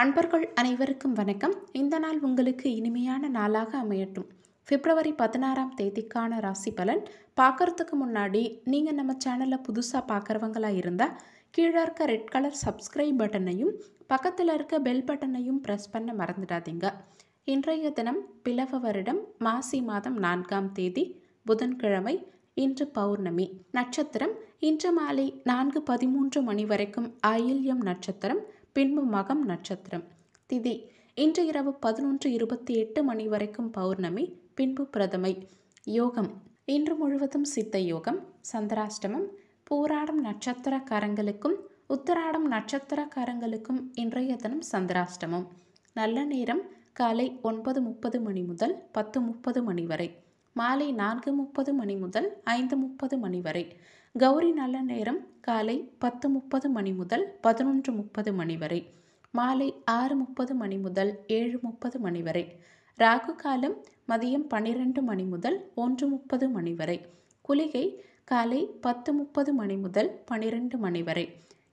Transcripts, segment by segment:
அன்பர்கள் அனைவருக்கும் வணக்கம் இந்த நாள் உங்களுக்கு இனிமையான நாளாக அமையட்டும் பிப்ரவரி பதினாறாம் தேதிக்கான ராசி பலன் பார்க்குறதுக்கு முன்னாடி நீங்கள் நம்ம சேனலை புதுசாக பார்க்குறவங்களா இருந்தால் கீழே இருக்க ரெட் கலர் சப்ஸ்கிரைப் பட்டனையும் பக்கத்தில் இருக்க பெல் பட்டனையும் ப்ரெஸ் பண்ண மறந்துடாதீங்க இன்றைய தினம் பிளவ வருடம் மாசி மாதம் நான்காம் தேதி புதன்கிழமை இன்று பௌர்ணமி நட்சத்திரம் இன்று மாலை நான்கு பதிமூன்று மணி வரைக்கும் ஆயில்யம் நட்சத்திரம் பின்பு மகம் நட்சத்திரம் திதி இன்று இரவு பதினொன்று இருபத்தி எட்டு மணி வரைக்கும் பௌர்ணமி பின்பு பிரதமை யோகம் இன்று முழுவதும் சித்த யோகம் சந்திராஷ்டமம் பூராடம் நட்சத்திரக்காரங்களுக்கும் உத்தராடம் நட்சத்திரக்காரங்களுக்கும் இன்றைய தினம் சந்திராஷ்டமம் நல்ல நேரம் காலை ஒன்பது முப்பது மணி முதல் பத்து முப்பது மணி வரை மாலை நான்கு முப்பது மணி முதல் ஐந்து முப்பது மணி வரை கௌரி நல்ல நேரம் காலை பத்து முப்பது மணி முதல் பதினொன்று முப்பது மணி வரை மாலை ஆறு முப்பது மணி முதல் ஏழு முப்பது மணி வரை ராகு காலம் மதியம் பன்னிரெண்டு மணி முதல் ஒன்று முப்பது மணி வரை குளிகை காலை பத்து முப்பது மணி முதல் பன்னிரெண்டு மணி வரை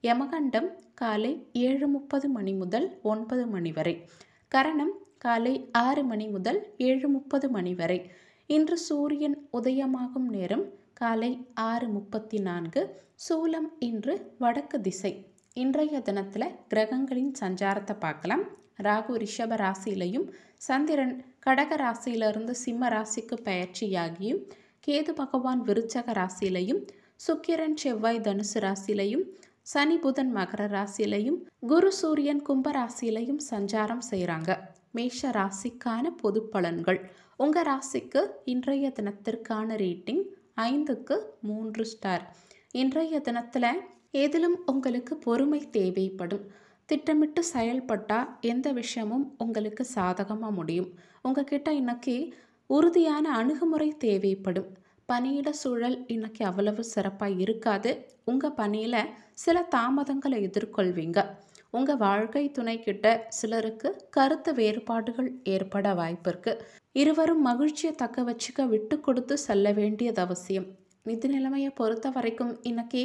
யமகண்டம் காலை ஏழு முப்பது மணி முதல் ஒன்பது மணி வரை கரணம் காலை ஆறு மணி முதல் ஏழு முப்பது மணி வரை இன்று சூரியன் உதயமாகும் நேரம் காலை ஆறு முப்பத்தி நான்கு சூலம் இன்று வடக்கு திசை இன்றைய தினத்தில் கிரகங்களின் சஞ்சாரத்தை பார்க்கலாம் ராகு ரிஷப ராசியிலையும் சந்திரன் கடக ராசியிலிருந்து சிம்ம ராசிக்கு பயிற்சியாகியும் கேது பகவான் விருச்சக ராசியிலையும் சுக்கிரன் செவ்வாய் தனுசு ராசியிலையும் சனி புதன் மகர ராசியிலையும் குரு சூரியன் கும்ப ராசியிலையும் சஞ்சாரம் செய்கிறாங்க மேஷ ராசிக்கான பொது பலன்கள் உங்கள் ராசிக்கு இன்றைய தினத்திற்கான ரேட்டிங் ஐந்துக்கு மூன்று ஸ்டார் இன்றைய தினத்தில் எதிலும் உங்களுக்கு பொறுமை தேவைப்படும் திட்டமிட்டு செயல்பட்டால் எந்த விஷயமும் உங்களுக்கு சாதகமாக முடியும் உங்ககிட்ட இன்னைக்கு உறுதியான அணுகுமுறை தேவைப்படும் பணியிட சூழல் இன்னைக்கு அவ்வளவு சிறப்பாக இருக்காது உங்கள் பணியில் சில தாமதங்களை எதிர்கொள்வீங்க உங்கள் வாழ்க்கை துணைக்கிட்ட சிலருக்கு கருத்து வேறுபாடுகள் ஏற்பட வாய்ப்பு இருக்குது இருவரும் மகிழ்ச்சியை தக்க வச்சுக்க விட்டு கொடுத்து செல்ல வேண்டியது அவசியம் நிதி நிலைமையை பொறுத்த வரைக்கும் இன்னைக்கு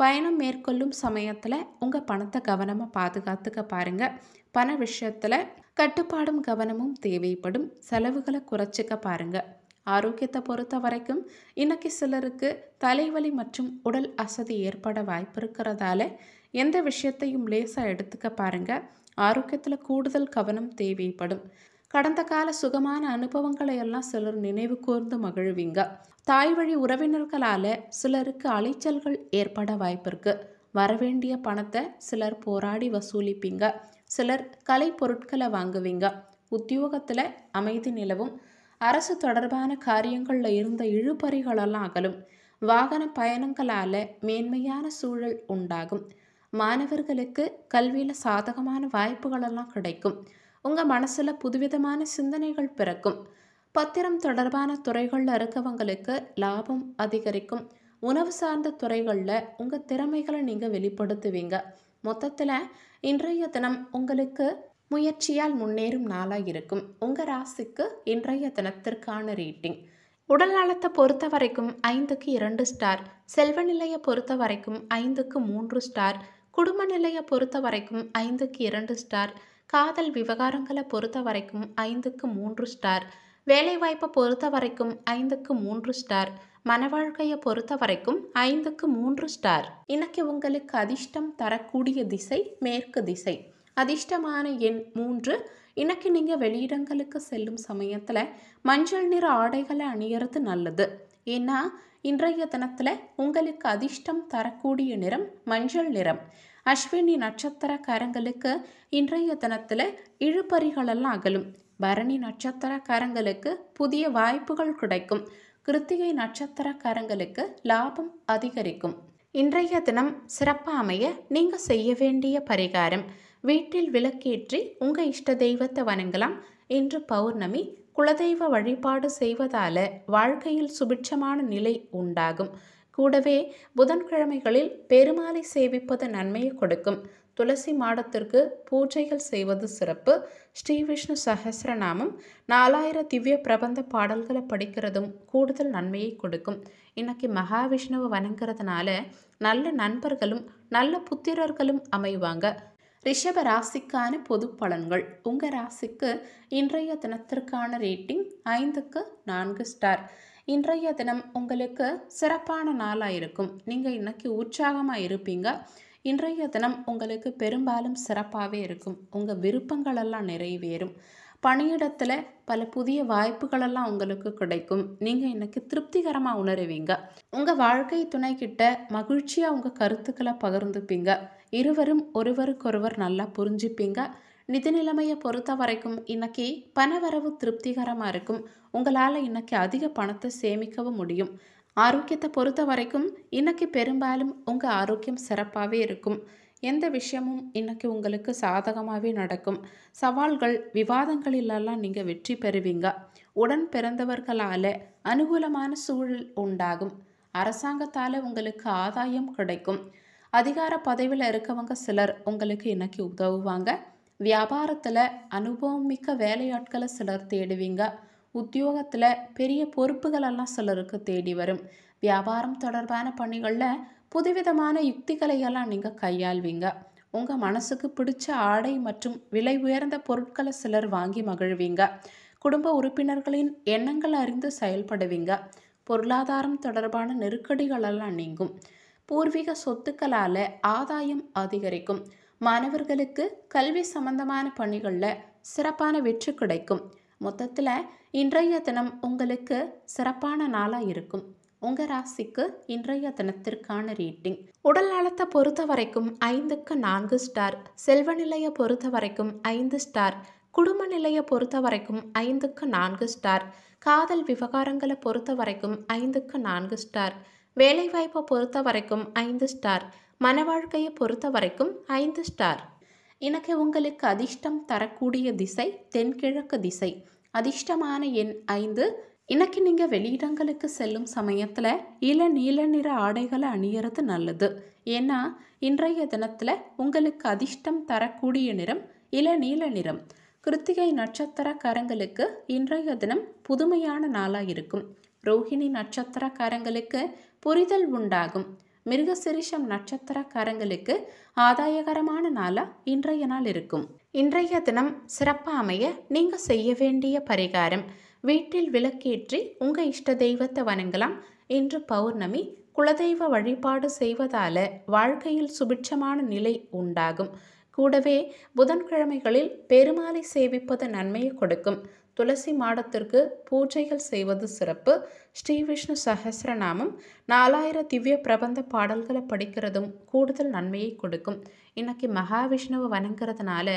பயணம் மேற்கொள்ளும் சமயத்தில் உங்கள் பணத்தை கவனமாக பாதுகாத்துக்க பாருங்கள் பண விஷயத்தில் கட்டுப்பாடும் கவனமும் தேவைப்படும் செலவுகளை குறைச்சிக்க பாருங்கள் ஆரோக்கியத்தை பொறுத்த வரைக்கும் இன்னைக்கு சிலருக்கு தலைவலி மற்றும் உடல் அசதி ஏற்பட வாய்ப்பு இருக்கிறதால எந்த விஷயத்தையும் லேசாக எடுத்துக்க பாருங்கள் ஆரோக்கியத்தில் கூடுதல் கவனம் தேவைப்படும் கடந்த கால சுகமான அனுபவங்களை எல்லாம் சிலர் நினைவு கூர்ந்து மகிழ்விங்க தாய் வழி உறவினர்களால் சிலருக்கு அலைச்சல்கள் ஏற்பட வாய்ப்பிருக்கு வரவேண்டிய பணத்தை சிலர் போராடி வசூலிப்பீங்க சிலர் கலை பொருட்களை வாங்குவீங்க உத்தியோகத்தில் அமைதி நிலவும் அரசு தொடர்பான காரியங்களில் இருந்த இழுபறிகளெல்லாம் அகலும் வாகன பயணங்களால் மேன்மையான சூழல் உண்டாகும் மாணவர்களுக்கு கல்வியில் சாதகமான வாய்ப்புகளெல்லாம் கிடைக்கும் உங்கள் மனசில் புதுவிதமான சிந்தனைகள் பிறக்கும் பத்திரம் தொடர்பான துறைகளில் இருக்கவங்களுக்கு லாபம் அதிகரிக்கும் உணவு சார்ந்த துறைகளில் உங்கள் திறமைகளை நீங்கள் வெளிப்படுத்துவீங்க மொத்தத்தில் இன்றைய தினம் உங்களுக்கு முயற்சியால் முன்னேறும் நாளாக இருக்கும் உங்கள் ராசிக்கு இன்றைய தினத்திற்கான ரேட்டிங் உடல் நலத்தை பொறுத்த வரைக்கும் ஐந்துக்கு இரண்டு ஸ்டார் செல்வ நிலையை பொறுத்த வரைக்கும் ஐந்துக்கு மூன்று ஸ்டார் குடும்ப நிலையை பொறுத்த வரைக்கும் ஐந்துக்கு இரண்டு ஸ்டார் காதல் விவகாரங்களை பொறுத்த வரைக்கும் ஐந்துக்கு மூன்று ஸ்டார் வேலைவாய்ப்பை பொறுத்த வரைக்கும் ஐந்துக்கு மூன்று ஸ்டார் மனவாழ்க்கையை பொறுத்த வரைக்கும் ஐந்துக்கு மூன்று ஸ்டார் இன்னைக்கு உங்களுக்கு அதிர்ஷ்டம் தரக்கூடிய திசை மேற்கு திசை அதிர்ஷ்டமான எண் மூன்று இன்னைக்கு நீங்கள் வெளியிடங்களுக்கு செல்லும் சமயத்தில் மஞ்சள் நிற ஆடைகளை அணியறது நல்லது ஏன்னா இன்றைய தினத்தில் உங்களுக்கு அதிர்ஷ்டம் தரக்கூடிய நிறம் மஞ்சள் நிறம் அஸ்வினி நட்சத்திரக்காரங்களுக்கு இன்றைய தினத்தில் இழுபறிகளெல்லாம் அகலும் பரணி நட்சத்திரக்காரங்களுக்கு புதிய வாய்ப்புகள் கிடைக்கும் கிருத்திகை நட்சத்திரக்காரங்களுக்கு லாபம் அதிகரிக்கும் இன்றைய தினம் சிறப்பாக அமைய நீங்கள் செய்ய வேண்டிய பரிகாரம் வீட்டில் விளக்கேற்றி உங்கள் இஷ்ட தெய்வத்தை வணங்கலாம் இன்று பௌர்ணமி குலதெய்வ வழிபாடு செய்வதால வாழ்க்கையில் சுபிட்சமான நிலை உண்டாகும் கூடவே புதன்கிழமைகளில் பெருமாளை சேவிப்பது நன்மையை கொடுக்கும் துளசி மாடத்திற்கு பூஜைகள் செய்வது சிறப்பு ஸ்ரீ விஷ்ணு சஹசிரநாமம் நாலாயிரம் திவ்ய பிரபந்த பாடல்களை படிக்கிறதும் கூடுதல் நன்மையை கொடுக்கும் இன்னைக்கு மகாவிஷ்ணுவை வணங்குறதுனால நல்ல நண்பர்களும் நல்ல புத்திரர்களும் அமைவாங்க ரிஷப ராசிக்கான பொது பலன்கள் உங்கள் ராசிக்கு இன்றைய தினத்திற்கான ரேட்டிங் ஐந்துக்கு நான்கு ஸ்டார் இன்றைய தினம் உங்களுக்கு சிறப்பான நாளாக இருக்கும் நீங்கள் இன்றைக்கி உற்சாகமாக இருப்பீங்க இன்றைய தினம் உங்களுக்கு பெரும்பாலும் சிறப்பாகவே இருக்கும் உங்கள் விருப்பங்களெல்லாம் நிறைவேறும் பணியிடத்தில் பல புதிய வாய்ப்புகளெல்லாம் உங்களுக்கு கிடைக்கும் நீங்கள் இன்றைக்கி திருப்திகரமாக உணருவீங்க உங்கள் வாழ்க்கை கிட்ட மகிழ்ச்சியாக உங்கள் கருத்துக்களை பகிர்ந்துப்பீங்க இருவரும் ஒருவருக்கொருவர் நல்லா புரிஞ்சுப்பீங்க நிதி நிலைமையை பொறுத்த வரைக்கும் இன்னைக்கு பணவரவு திருப்திகரமாக இருக்கும் உங்களால் இன்னைக்கு அதிக பணத்தை சேமிக்கவும் முடியும் ஆரோக்கியத்தை பொறுத்த வரைக்கும் இன்னைக்கு பெரும்பாலும் உங்கள் ஆரோக்கியம் சிறப்பாகவே இருக்கும் எந்த விஷயமும் இன்னைக்கு உங்களுக்கு சாதகமாகவே நடக்கும் சவால்கள் விவாதங்களிலெல்லாம் நீங்கள் வெற்றி பெறுவீங்க உடன் பிறந்தவர்களால் அனுகூலமான சூழல் உண்டாகும் அரசாங்கத்தால் உங்களுக்கு ஆதாயம் கிடைக்கும் அதிகார பதவியில் இருக்கவங்க சிலர் உங்களுக்கு இன்னைக்கு உதவுவாங்க வியாபாரத்தில் அனுபவம் மிக்க வேலையாட்களை சிலர் தேடுவீங்க உத்தியோகத்தில் பெரிய பொறுப்புகளெல்லாம் சிலருக்கு தேடி வரும் வியாபாரம் தொடர்பான பணிகளில் புதுவிதமான யுக்திகளையெல்லாம் நீங்கள் கையாள்வீங்க உங்கள் மனசுக்கு பிடிச்ச ஆடை மற்றும் விலை உயர்ந்த பொருட்களை சிலர் வாங்கி மகிழ்வீங்க குடும்ப உறுப்பினர்களின் எண்ணங்கள் அறிந்து செயல்படுவீங்க பொருளாதாரம் தொடர்பான நெருக்கடிகளெல்லாம் நீங்கும் பூர்வீக சொத்துக்களால் ஆதாயம் அதிகரிக்கும் மாணவர்களுக்கு கல்வி சம்பந்தமான பணிகளில் சிறப்பான வெற்றி கிடைக்கும் மொத்தத்தில் இன்றைய தினம் உங்களுக்கு சிறப்பான நாளாக இருக்கும் உங்க ராசிக்கு இன்றைய தினத்திற்கான ரீட்டிங் உடல் நலத்தை பொறுத்த வரைக்கும் ஐந்துக்கு நான்கு ஸ்டார் செல்வ நிலையை பொறுத்த வரைக்கும் ஐந்து ஸ்டார் குடும்ப நிலையை பொறுத்த வரைக்கும் ஐந்துக்கு நான்கு ஸ்டார் காதல் விவகாரங்களை பொறுத்த வரைக்கும் ஐந்துக்கு நான்கு ஸ்டார் வேலைவாய்ப்பை பொறுத்த வரைக்கும் ஐந்து ஸ்டார் மன வாழ்க்கையை பொறுத்த வரைக்கும் ஐந்து ஸ்டார் எனக்கு உங்களுக்கு அதிர்ஷ்டம் தரக்கூடிய திசை தென்கிழக்கு திசை அதிர்ஷ்டமான எண் ஐந்து இன்னைக்கு நீங்கள் வெளியிடங்களுக்கு செல்லும் சமயத்தில் இள நீல நிற ஆடைகளை அணியறது நல்லது ஏன்னா இன்றைய தினத்தில் உங்களுக்கு அதிர்ஷ்டம் தரக்கூடிய நிறம் இள நீல நிறம் கிருத்திகை நட்சத்திரக்காரங்களுக்கு இன்றைய தினம் புதுமையான நாளாக இருக்கும் ரோஹிணி நட்சத்திரக்காரங்களுக்கு புரிதல் உண்டாகும் மிருகசிரிஷம் நட்சத்திரக்காரங்களுக்கு ஆதாயகரமான நாளாக இன்றைய நாள் இருக்கும் இன்றைய தினம் சிறப்பாக அமைய நீங்கள் செய்ய வேண்டிய பரிகாரம் வீட்டில் விளக்கேற்றி உங்கள் இஷ்ட தெய்வத்தை வணங்கலாம் இன்று பௌர்ணமி குலதெய்வ வழிபாடு செய்வதால வாழ்க்கையில் சுபிட்சமான நிலை உண்டாகும் கூடவே புதன்கிழமைகளில் பெருமாளை சேவிப்பது நன்மையை கொடுக்கும் துளசி மாடத்திற்கு பூஜைகள் செய்வது சிறப்பு ஸ்ரீ விஷ்ணு சஹசிரநாமம் நாலாயிர திவ்ய பிரபந்த பாடல்களை படிக்கிறதும் கூடுதல் நன்மையை கொடுக்கும் இன்னைக்கு மகாவிஷ்ணுவை வணங்குறதுனால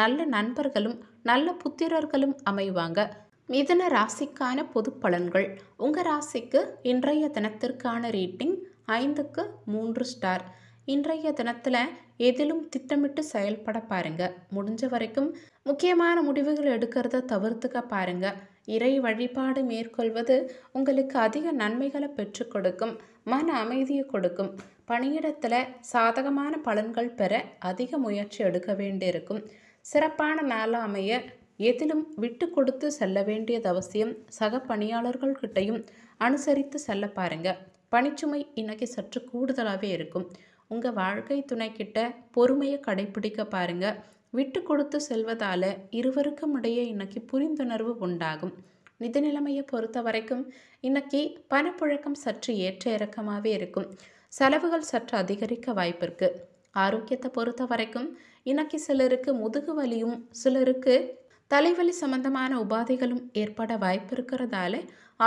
நல்ல நண்பர்களும் நல்ல புத்திரர்களும் அமைவாங்க மிதன ராசிக்கான பொது பலன்கள் உங்கள் ராசிக்கு இன்றைய தினத்திற்கான ரேட்டிங் ஐந்துக்கு மூன்று ஸ்டார் இன்றைய தினத்தில் எதிலும் திட்டமிட்டு செயல்பட பாருங்க முடிஞ்ச வரைக்கும் முக்கியமான முடிவுகள் எடுக்கிறத தவிர்த்துக்க பாருங்க இறை வழிபாடு மேற்கொள்வது உங்களுக்கு அதிக நன்மைகளை பெற்றுக் கொடுக்கும் மன அமைதியை கொடுக்கும் பணியிடத்தில் சாதகமான பலன்கள் பெற அதிக முயற்சி எடுக்க வேண்டியிருக்கும் சிறப்பான நாளாக அமைய எதிலும் விட்டு கொடுத்து செல்ல வேண்டியது அவசியம் சக பணியாளர்கள்கிட்டையும் அனுசரித்து செல்ல பாருங்க பணிச்சுமை இன்னைக்கு சற்று கூடுதலாகவே இருக்கும் உங்கள் வாழ்க்கை துணைக்கிட்ட பொறுமையை கடைபிடிக்க பாருங்கள் விட்டு கொடுத்து செல்வதால் இருவருக்கும் இடையே இன்னைக்கு புரிந்துணர்வு உண்டாகும் நிதி நிலைமையை பொறுத்த வரைக்கும் இன்னைக்கு பணப்புழக்கம் சற்று ஏற்ற இறக்கமாகவே இருக்கும் செலவுகள் சற்று அதிகரிக்க இருக்குது ஆரோக்கியத்தை பொறுத்த வரைக்கும் இன்னைக்கு சிலருக்கு முதுகு வலியும் சிலருக்கு தலைவலி சம்பந்தமான உபாதைகளும் ஏற்பட வாய்ப்பு இருக்கிறதால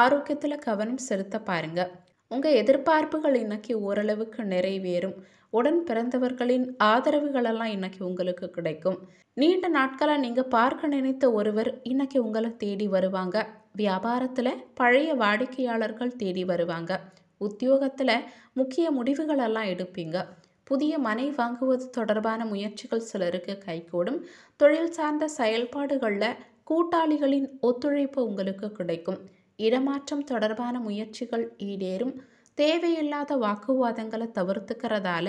ஆரோக்கியத்தில் கவனம் செலுத்த பாருங்கள் உங்கள் எதிர்பார்ப்புகள் இன்னைக்கு ஓரளவுக்கு நிறைவேறும் உடன் பிறந்தவர்களின் ஆதரவுகளெல்லாம் இன்னைக்கு உங்களுக்கு கிடைக்கும் நீண்ட நாட்களாக நீங்கள் பார்க்க நினைத்த ஒருவர் இன்னைக்கு உங்களை தேடி வருவாங்க வியாபாரத்தில் பழைய வாடிக்கையாளர்கள் தேடி வருவாங்க உத்தியோகத்தில் முக்கிய முடிவுகளெல்லாம் எடுப்பீங்க புதிய மனை வாங்குவது தொடர்பான முயற்சிகள் சிலருக்கு கைகூடும் தொழில் சார்ந்த செயல்பாடுகளில் கூட்டாளிகளின் ஒத்துழைப்பு உங்களுக்கு கிடைக்கும் இடமாற்றம் தொடர்பான முயற்சிகள் ஈடேறும் தேவையில்லாத வாக்குவாதங்களை தவிர்த்துக்கிறதால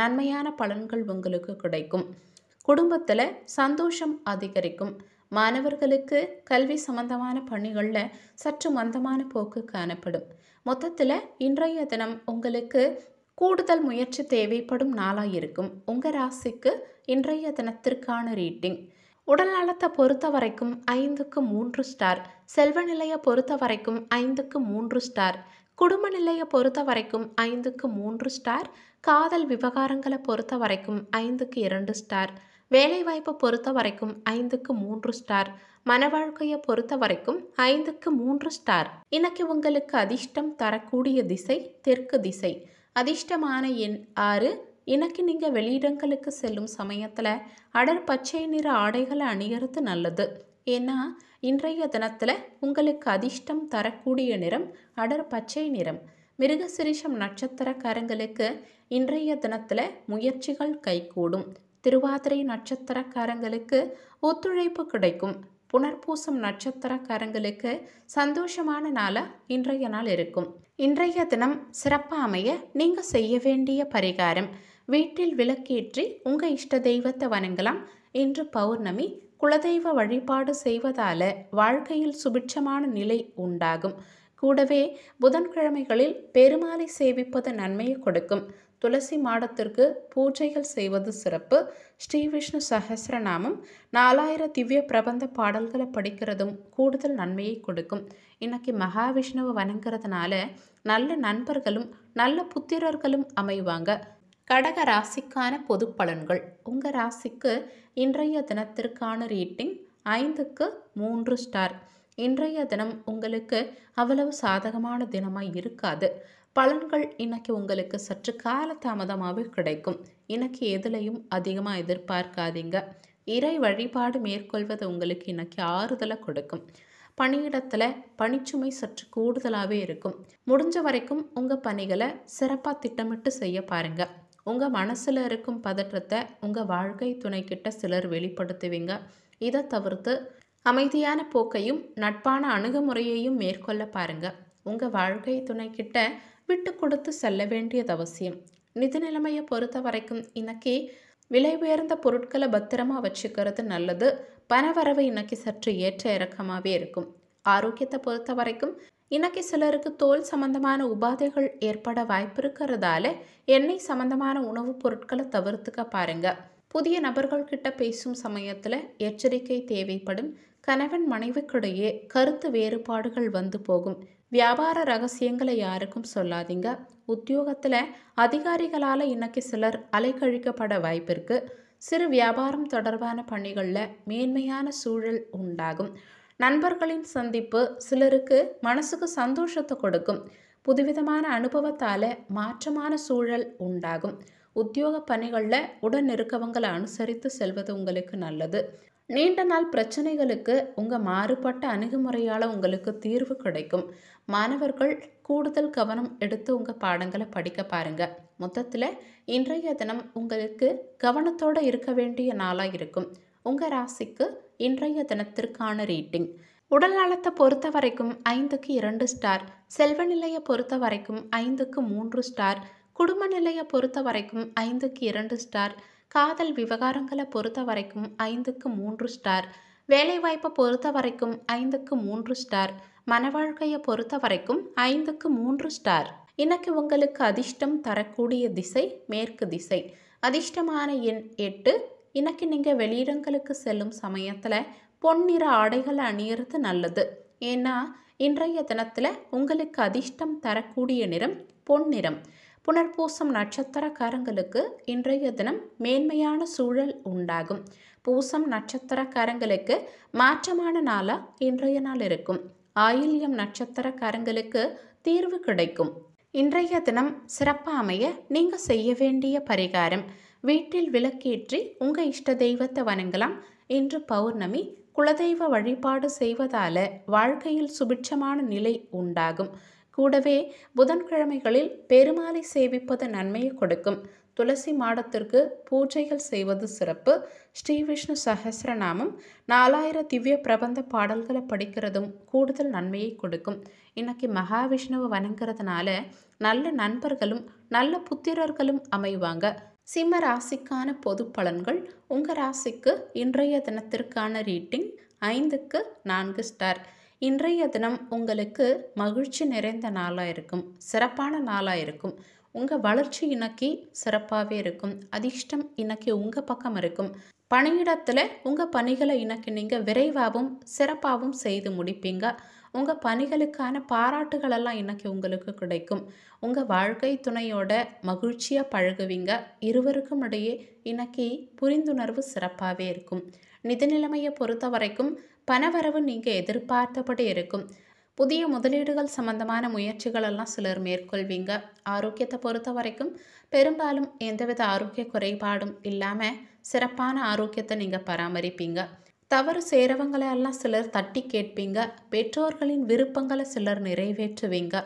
நன்மையான பலன்கள் உங்களுக்கு கிடைக்கும் குடும்பத்தில் சந்தோஷம் அதிகரிக்கும் மாணவர்களுக்கு கல்வி சம்பந்தமான பணிகளில் சற்று மந்தமான போக்கு காணப்படும் மொத்தத்தில் இன்றைய தினம் உங்களுக்கு கூடுதல் முயற்சி தேவைப்படும் நாளாக இருக்கும் உங்கள் ராசிக்கு இன்றைய தினத்திற்கான ரீட்டிங் உடல் நலத்தை பொறுத்த வரைக்கும் ஐந்துக்கு மூன்று ஸ்டார் செல்வ நிலையை பொறுத்த வரைக்கும் ஐந்துக்கு மூன்று ஸ்டார் குடும்ப நிலையை பொறுத்த வரைக்கும் ஐந்துக்கு மூன்று ஸ்டார் காதல் விவகாரங்களை பொறுத்த வரைக்கும் ஐந்துக்கு இரண்டு ஸ்டார் வேலைவாய்ப்பை பொறுத்த வரைக்கும் ஐந்துக்கு மூன்று ஸ்டார் மன வாழ்க்கையை பொறுத்த வரைக்கும் ஐந்துக்கு மூன்று ஸ்டார் இன்னைக்கு உங்களுக்கு அதிர்ஷ்டம் தரக்கூடிய திசை தெற்கு திசை அதிர்ஷ்டமான எண் ஆறு இன்னைக்கு நீங்கள் வெளியிடங்களுக்கு செல்லும் சமயத்தில் அடர் பச்சை நிற ஆடைகளை அணியறது நல்லது ஏன்னா இன்றைய தினத்தில் உங்களுக்கு அதிர்ஷ்டம் தரக்கூடிய நிறம் அடர் பச்சை நிறம் மிருகசிரிஷம் நட்சத்திரக்காரங்களுக்கு இன்றைய தினத்தில் முயற்சிகள் கைகூடும் திருவாதிரை நட்சத்திரக்காரங்களுக்கு ஒத்துழைப்பு கிடைக்கும் புனர்பூசம் நட்சத்திரக்காரங்களுக்கு சந்தோஷமான நாளாக இன்றைய நாள் இருக்கும் இன்றைய தினம் சிறப்பாக அமைய நீங்கள் செய்ய வேண்டிய பரிகாரம் வீட்டில் விளக்கேற்றி உங்கள் இஷ்ட தெய்வத்தை வணங்கலாம் இன்று பௌர்ணமி குலதெய்வ வழிபாடு செய்வதால வாழ்க்கையில் சுபிட்சமான நிலை உண்டாகும் கூடவே புதன்கிழமைகளில் பெருமாளை சேவிப்பது நன்மையை கொடுக்கும் துளசி மாடத்திற்கு பூஜைகள் செய்வது சிறப்பு ஸ்ரீ விஷ்ணு சஹசிரநாமம் நாலாயிரம் திவ்ய பிரபந்த பாடல்களை படிக்கிறதும் கூடுதல் நன்மையை கொடுக்கும் இன்னைக்கு மகாவிஷ்ணுவை வணங்குறதுனால நல்ல நண்பர்களும் நல்ல புத்திரர்களும் அமைவாங்க கடக ராசிக்கான பொது பலன்கள் உங்கள் ராசிக்கு இன்றைய தினத்திற்கான ரேட்டிங் ஐந்துக்கு மூன்று ஸ்டார் இன்றைய தினம் உங்களுக்கு அவ்வளவு சாதகமான தினமாக இருக்காது பலன்கள் இன்னைக்கு உங்களுக்கு சற்று காலதாமதமாகவே கிடைக்கும் இன்னைக்கு எதுலையும் அதிகமாக எதிர்பார்க்காதீங்க இறை வழிபாடு மேற்கொள்வது உங்களுக்கு இன்னைக்கு ஆறுதலை கொடுக்கும் பணியிடத்தில் பணிச்சுமை சற்று கூடுதலாகவே இருக்கும் முடிஞ்ச வரைக்கும் உங்கள் பணிகளை சிறப்பாக திட்டமிட்டு செய்ய பாருங்கள் உங்கள் மனசில் இருக்கும் பதற்றத்தை உங்கள் வாழ்க்கை துணைக்கிட்ட சிலர் வெளிப்படுத்துவீங்க இதை தவிர்த்து அமைதியான போக்கையும் நட்பான அணுகுமுறையையும் மேற்கொள்ள பாருங்கள் உங்கள் வாழ்க்கை துணைக்கிட்ட விட்டு கொடுத்து செல்ல வேண்டியது அவசியம் நிதி நிலைமையை பொறுத்த வரைக்கும் இன்னைக்கு விலை உயர்ந்த பொருட்களை பத்திரமா வச்சுக்கிறது நல்லது பணவரவு இன்னைக்கு சற்று ஏற்ற இறக்கமாகவே இருக்கும் ஆரோக்கியத்தை பொறுத்த வரைக்கும் இன்னைக்கு சிலருக்கு தோல் சம்பந்தமான உபாதைகள் ஏற்பட வாய்ப்பிருக்கிறதால எண்ணெய் சம்பந்தமான உணவுப் பொருட்களை தவிர்த்துக்க பாருங்க புதிய நபர்கள்கிட்ட பேசும் சமயத்தில் எச்சரிக்கை தேவைப்படும் கணவன் மனைவிக்கிடையே கருத்து வேறுபாடுகள் வந்து போகும் வியாபார ரகசியங்களை யாருக்கும் சொல்லாதீங்க உத்தியோகத்தில் அதிகாரிகளால் இன்னைக்கு சிலர் அலைக்கழிக்கப்பட வாய்ப்பிருக்கு சிறு வியாபாரம் தொடர்பான பணிகளில் மேன்மையான சூழல் உண்டாகும் நண்பர்களின் சந்திப்பு சிலருக்கு மனசுக்கு சந்தோஷத்தை கொடுக்கும் புதுவிதமான அனுபவத்தால் மாற்றமான சூழல் உண்டாகும் உத்தியோக பணிகளில் உடன் இருக்கவங்களை அனுசரித்து செல்வது உங்களுக்கு நல்லது நீண்ட நாள் பிரச்சனைகளுக்கு உங்கள் மாறுபட்ட அணுகுமுறையால் உங்களுக்கு தீர்வு கிடைக்கும் மாணவர்கள் கூடுதல் கவனம் எடுத்து உங்கள் பாடங்களை படிக்க பாருங்கள் மொத்தத்தில் இன்றைய தினம் உங்களுக்கு கவனத்தோடு இருக்க வேண்டிய நாளாக இருக்கும் உங்கள் ராசிக்கு இன்றைய தினத்திற்கான ரேட்டிங் உடல் நலத்தை பொறுத்த வரைக்கும் ஐந்துக்கு இரண்டு ஸ்டார் செல்வ நிலையை பொறுத்த வரைக்கும் ஐந்துக்கு மூன்று ஸ்டார் குடும்ப நிலையை பொறுத்த வரைக்கும் ஐந்துக்கு இரண்டு ஸ்டார் காதல் விவகாரங்களை பொறுத்த வரைக்கும் ஐந்துக்கு மூன்று ஸ்டார் வேலைவாய்ப்பை பொறுத்த வரைக்கும் ஐந்துக்கு மூன்று ஸ்டார் மனவாழ்க்கையை பொறுத்த வரைக்கும் ஐந்துக்கு மூன்று ஸ்டார் இன்னைக்கு உங்களுக்கு அதிர்ஷ்டம் தரக்கூடிய திசை மேற்கு திசை அதிர்ஷ்டமான எண் எட்டு இன்னைக்கு நீங்கள் வெளியிடங்களுக்கு செல்லும் சமயத்தில் பொன்னிற ஆடைகளை அணியறது நல்லது ஏன்னா இன்றைய தினத்தில் உங்களுக்கு அதிர்ஷ்டம் தரக்கூடிய நிறம் பொன்னிறம் புனர்பூசம் நட்சத்திரக்காரங்களுக்கு இன்றைய தினம் மேன்மையான சூழல் உண்டாகும் பூசம் நட்சத்திரக்காரங்களுக்கு மாற்றமான நாளாக இன்றைய நாள் இருக்கும் ஆயில்யம் நட்சத்திரக்காரங்களுக்கு தீர்வு கிடைக்கும் இன்றைய தினம் சிறப்பாக அமைய நீங்கள் செய்ய வேண்டிய பரிகாரம் வீட்டில் விளக்கேற்றி உங்கள் இஷ்ட தெய்வத்தை வணங்கலாம் என்று பௌர்ணமி குலதெய்வ வழிபாடு செய்வதால் வாழ்க்கையில் சுபிட்சமான நிலை உண்டாகும் கூடவே புதன்கிழமைகளில் பெருமாளை சேவிப்பது நன்மையை கொடுக்கும் துளசி மாடத்திற்கு பூஜைகள் செய்வது சிறப்பு ஸ்ரீ விஷ்ணு சஹசிரநாமம் நாலாயிரம் திவ்ய பிரபந்த பாடல்களை படிக்கிறதும் கூடுதல் நன்மையை கொடுக்கும் இன்னைக்கு மகாவிஷ்ணுவை வணங்குறதுனால நல்ல நண்பர்களும் நல்ல புத்திரர்களும் அமைவாங்க சிம்ம ராசிக்கான பொது பலன்கள் உங்கள் ராசிக்கு இன்றைய தினத்திற்கான ரீட்டிங் ஐந்துக்கு நான்கு ஸ்டார் இன்றைய தினம் உங்களுக்கு மகிழ்ச்சி நிறைந்த நாளாக இருக்கும் சிறப்பான நாளாக இருக்கும் உங்கள் வளர்ச்சி இணக்கி சிறப்பாகவே இருக்கும் அதிர்ஷ்டம் இணக்கி உங்கள் பக்கம் இருக்கும் பணியிடத்தில் உங்கள் பணிகளை இன்னைக்கு நீங்கள் விரைவாகவும் சிறப்பாகவும் செய்து முடிப்பீங்க உங்கள் பணிகளுக்கான பாராட்டுகளெல்லாம் இன்றைக்கி உங்களுக்கு கிடைக்கும் உங்கள் வாழ்க்கை துணையோட மகிழ்ச்சியாக பழகுவீங்க இருவருக்கும் இடையே இன்றைக்கி புரிந்துணர்வு சிறப்பாகவே இருக்கும் நிதி நிலைமையை பொறுத்த வரைக்கும் பணவரவு நீங்கள் எதிர்பார்த்தபடி இருக்கும் புதிய முதலீடுகள் சம்பந்தமான முயற்சிகள் எல்லாம் சிலர் மேற்கொள்வீங்க ஆரோக்கியத்தை பொறுத்த வரைக்கும் பெரும்பாலும் எந்தவித ஆரோக்கிய குறைபாடும் இல்லாமல் சிறப்பான ஆரோக்கியத்தை நீங்கள் பராமரிப்பீங்க தவறு சேரவங்களை எல்லாம் சிலர் தட்டி கேட்பீங்க பெற்றோர்களின் விருப்பங்களை சிலர் நிறைவேற்றுவீங்க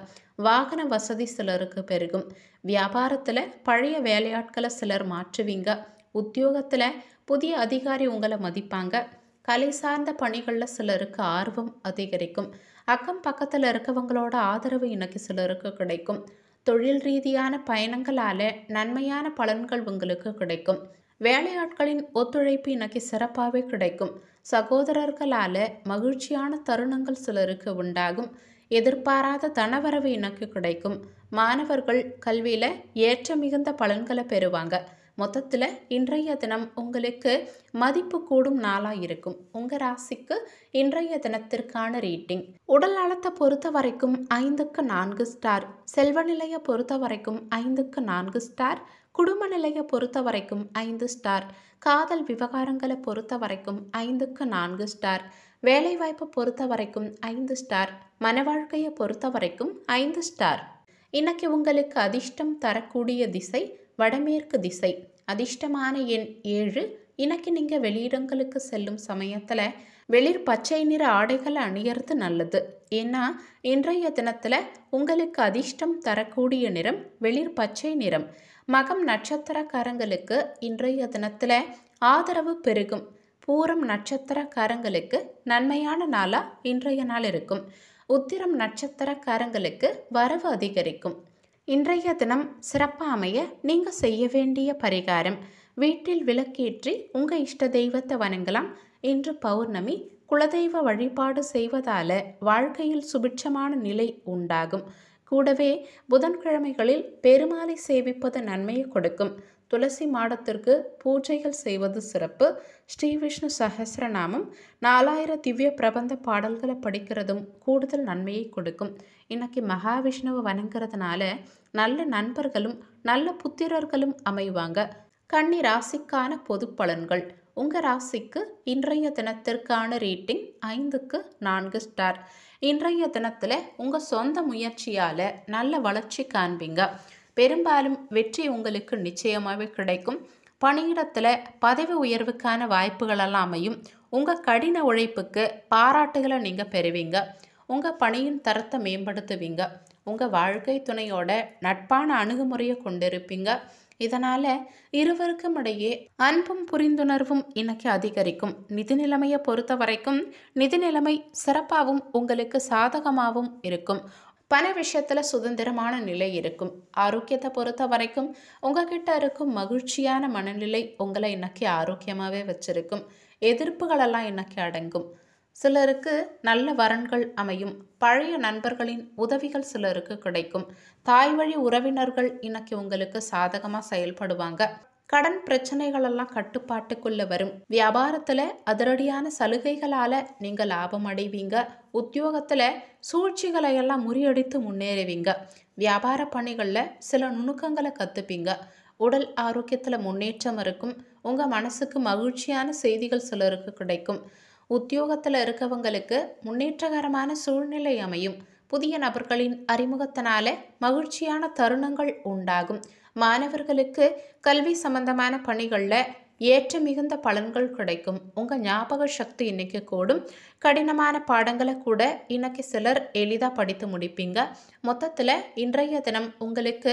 வாகன வசதி சிலருக்கு பெருகும் வியாபாரத்தில் பழைய வேலையாட்களை சிலர் மாற்றுவீங்க உத்தியோகத்தில் புதிய அதிகாரி உங்களை மதிப்பாங்க கலை சார்ந்த பணிகளில் சிலருக்கு ஆர்வம் அதிகரிக்கும் அக்கம் பக்கத்தில் இருக்கவங்களோட ஆதரவு இன்னைக்கு சிலருக்கு கிடைக்கும் தொழில் ரீதியான பயணங்களால் நன்மையான பலன்கள் உங்களுக்கு கிடைக்கும் வேலையாட்களின் ஒத்துழைப்பு இன்னைக்கு சிறப்பாகவே கிடைக்கும் சகோதரர்களால் மகிழ்ச்சியான தருணங்கள் சிலருக்கு உண்டாகும் எதிர்பாராத தனவரவு இனக்கு கிடைக்கும் மாணவர்கள் கல்வியில் ஏற்ற மிகுந்த பலன்களை பெறுவாங்க மொத்தத்தில் இன்றைய தினம் உங்களுக்கு மதிப்பு கூடும் நாளாக இருக்கும் உங்கள் ராசிக்கு இன்றைய தினத்திற்கான ரீட்டிங் உடல் நலத்தை பொறுத்த வரைக்கும் ஐந்துக்கு நான்கு ஸ்டார் செல்வநிலையை பொறுத்த வரைக்கும் ஐந்துக்கு நான்கு ஸ்டார் குடும்ப நிலையை பொறுத்த வரைக்கும் ஐந்து ஸ்டார் காதல் விவகாரங்களை பொறுத்த வரைக்கும் ஐந்துக்கு நான்கு ஸ்டார் வேலைவாய்ப்பை பொறுத்த வரைக்கும் ஐந்து ஸ்டார் மன வாழ்க்கையை பொறுத்த வரைக்கும் ஐந்து ஸ்டார் இன்னைக்கு உங்களுக்கு அதிர்ஷ்டம் தரக்கூடிய திசை வடமேற்கு திசை அதிர்ஷ்டமான எண் ஏழு இன்னைக்கு நீங்கள் வெளியிடங்களுக்கு செல்லும் சமயத்தில் வெளிர் பச்சை நிற ஆடைகளை அணியறது நல்லது ஏன்னா இன்றைய தினத்தில் உங்களுக்கு அதிர்ஷ்டம் தரக்கூடிய நிறம் வெளிர் பச்சை நிறம் மகம் நட்சத்திரக்காரங்களுக்கு இன்றைய தினத்தில் ஆதரவு பெருகும் பூரம் நட்சத்திரக்காரங்களுக்கு நன்மையான நாளாக இன்றைய நாள் இருக்கும் உத்திரம் நட்சத்திரக்காரங்களுக்கு வரவு அதிகரிக்கும் இன்றைய தினம் சிறப்பாக அமைய நீங்கள் செய்ய வேண்டிய பரிகாரம் வீட்டில் விளக்கேற்றி உங்கள் இஷ்ட தெய்வத்தை வணங்கலாம் இன்று பௌர்ணமி குலதெய்வ வழிபாடு செய்வதால வாழ்க்கையில் சுபிட்சமான நிலை உண்டாகும் கூடவே புதன்கிழமைகளில் பெருமாளை சேவிப்பது நன்மையை கொடுக்கும் துளசி மாடத்திற்கு பூஜைகள் செய்வது சிறப்பு ஸ்ரீ விஷ்ணு சஹசிரநாமம் நாலாயிரம் திவ்ய பிரபந்த பாடல்களை படிக்கிறதும் கூடுதல் நன்மையை கொடுக்கும் இன்னைக்கு மகாவிஷ்ணுவை வணங்குறதுனால நல்ல நண்பர்களும் நல்ல புத்திரர்களும் அமைவாங்க கன்னி ராசிக்கான பொது பலன்கள் உங்கள் ராசிக்கு இன்றைய தினத்திற்கான ரேட்டிங் ஐந்துக்கு நான்கு ஸ்டார் இன்றைய தினத்தில் உங்கள் சொந்த முயற்சியால் நல்ல வளர்ச்சி காண்பீங்க பெரும்பாலும் வெற்றி உங்களுக்கு நிச்சயமாகவே கிடைக்கும் பணியிடத்தில் பதவி உயர்வுக்கான வாய்ப்புகள் எல்லாமையும் உங்கள் கடின உழைப்புக்கு பாராட்டுகளை நீங்கள் பெறுவீங்க உங்கள் பணியின் தரத்தை மேம்படுத்துவீங்க உங்கள் வாழ்க்கை துணையோட நட்பான அணுகுமுறையை கொண்டிருப்பீங்க இதனால இருவருக்கும் இடையே அன்பும் புரிந்துணர்வும் இன்னைக்கு அதிகரிக்கும் நிதி நிலைமையை பொறுத்த வரைக்கும் நிதி நிலைமை சிறப்பாகவும் உங்களுக்கு சாதகமாகவும் இருக்கும் பண விஷயத்தில் சுதந்திரமான நிலை இருக்கும் ஆரோக்கியத்தை பொறுத்த வரைக்கும் உங்ககிட்ட இருக்கும் மகிழ்ச்சியான மனநிலை உங்களை இன்னைக்கு ஆரோக்கியமாகவே வச்சிருக்கும் எதிர்ப்புகளெல்லாம் இன்னைக்கு அடங்கும் சிலருக்கு நல்ல வரன்கள் அமையும் பழைய நண்பர்களின் உதவிகள் சிலருக்கு கிடைக்கும் தாய் வழி உறவினர்கள் இன்னைக்கு உங்களுக்கு சாதகமாக செயல்படுவாங்க கடன் பிரச்சனைகளெல்லாம் கட்டுப்பாட்டுக்குள்ளே வரும் வியாபாரத்தில் அதிரடியான சலுகைகளால் நீங்கள் லாபம் அடைவீங்க உத்தியோகத்தில் சூழ்ச்சிகளை எல்லாம் முறியடித்து முன்னேறுவீங்க வியாபார பணிகளில் சில நுணுக்கங்களை கற்றுப்பீங்க உடல் ஆரோக்கியத்தில் முன்னேற்றம் இருக்கும் உங்கள் மனசுக்கு மகிழ்ச்சியான செய்திகள் சிலருக்கு கிடைக்கும் உத்தியோகத்தில் இருக்கவங்களுக்கு முன்னேற்றகரமான சூழ்நிலை அமையும் புதிய நபர்களின் அறிமுகத்தினால மகிழ்ச்சியான தருணங்கள் உண்டாகும் மாணவர்களுக்கு கல்வி சம்பந்தமான பணிகளில் ஏற்ற மிகுந்த பலன்கள் கிடைக்கும் உங்கள் ஞாபக சக்தி இன்றைக்கு கூடும் கடினமான பாடங்களை கூட இன்னைக்கு சிலர் எளிதாக படித்து முடிப்பீங்க மொத்தத்தில் இன்றைய தினம் உங்களுக்கு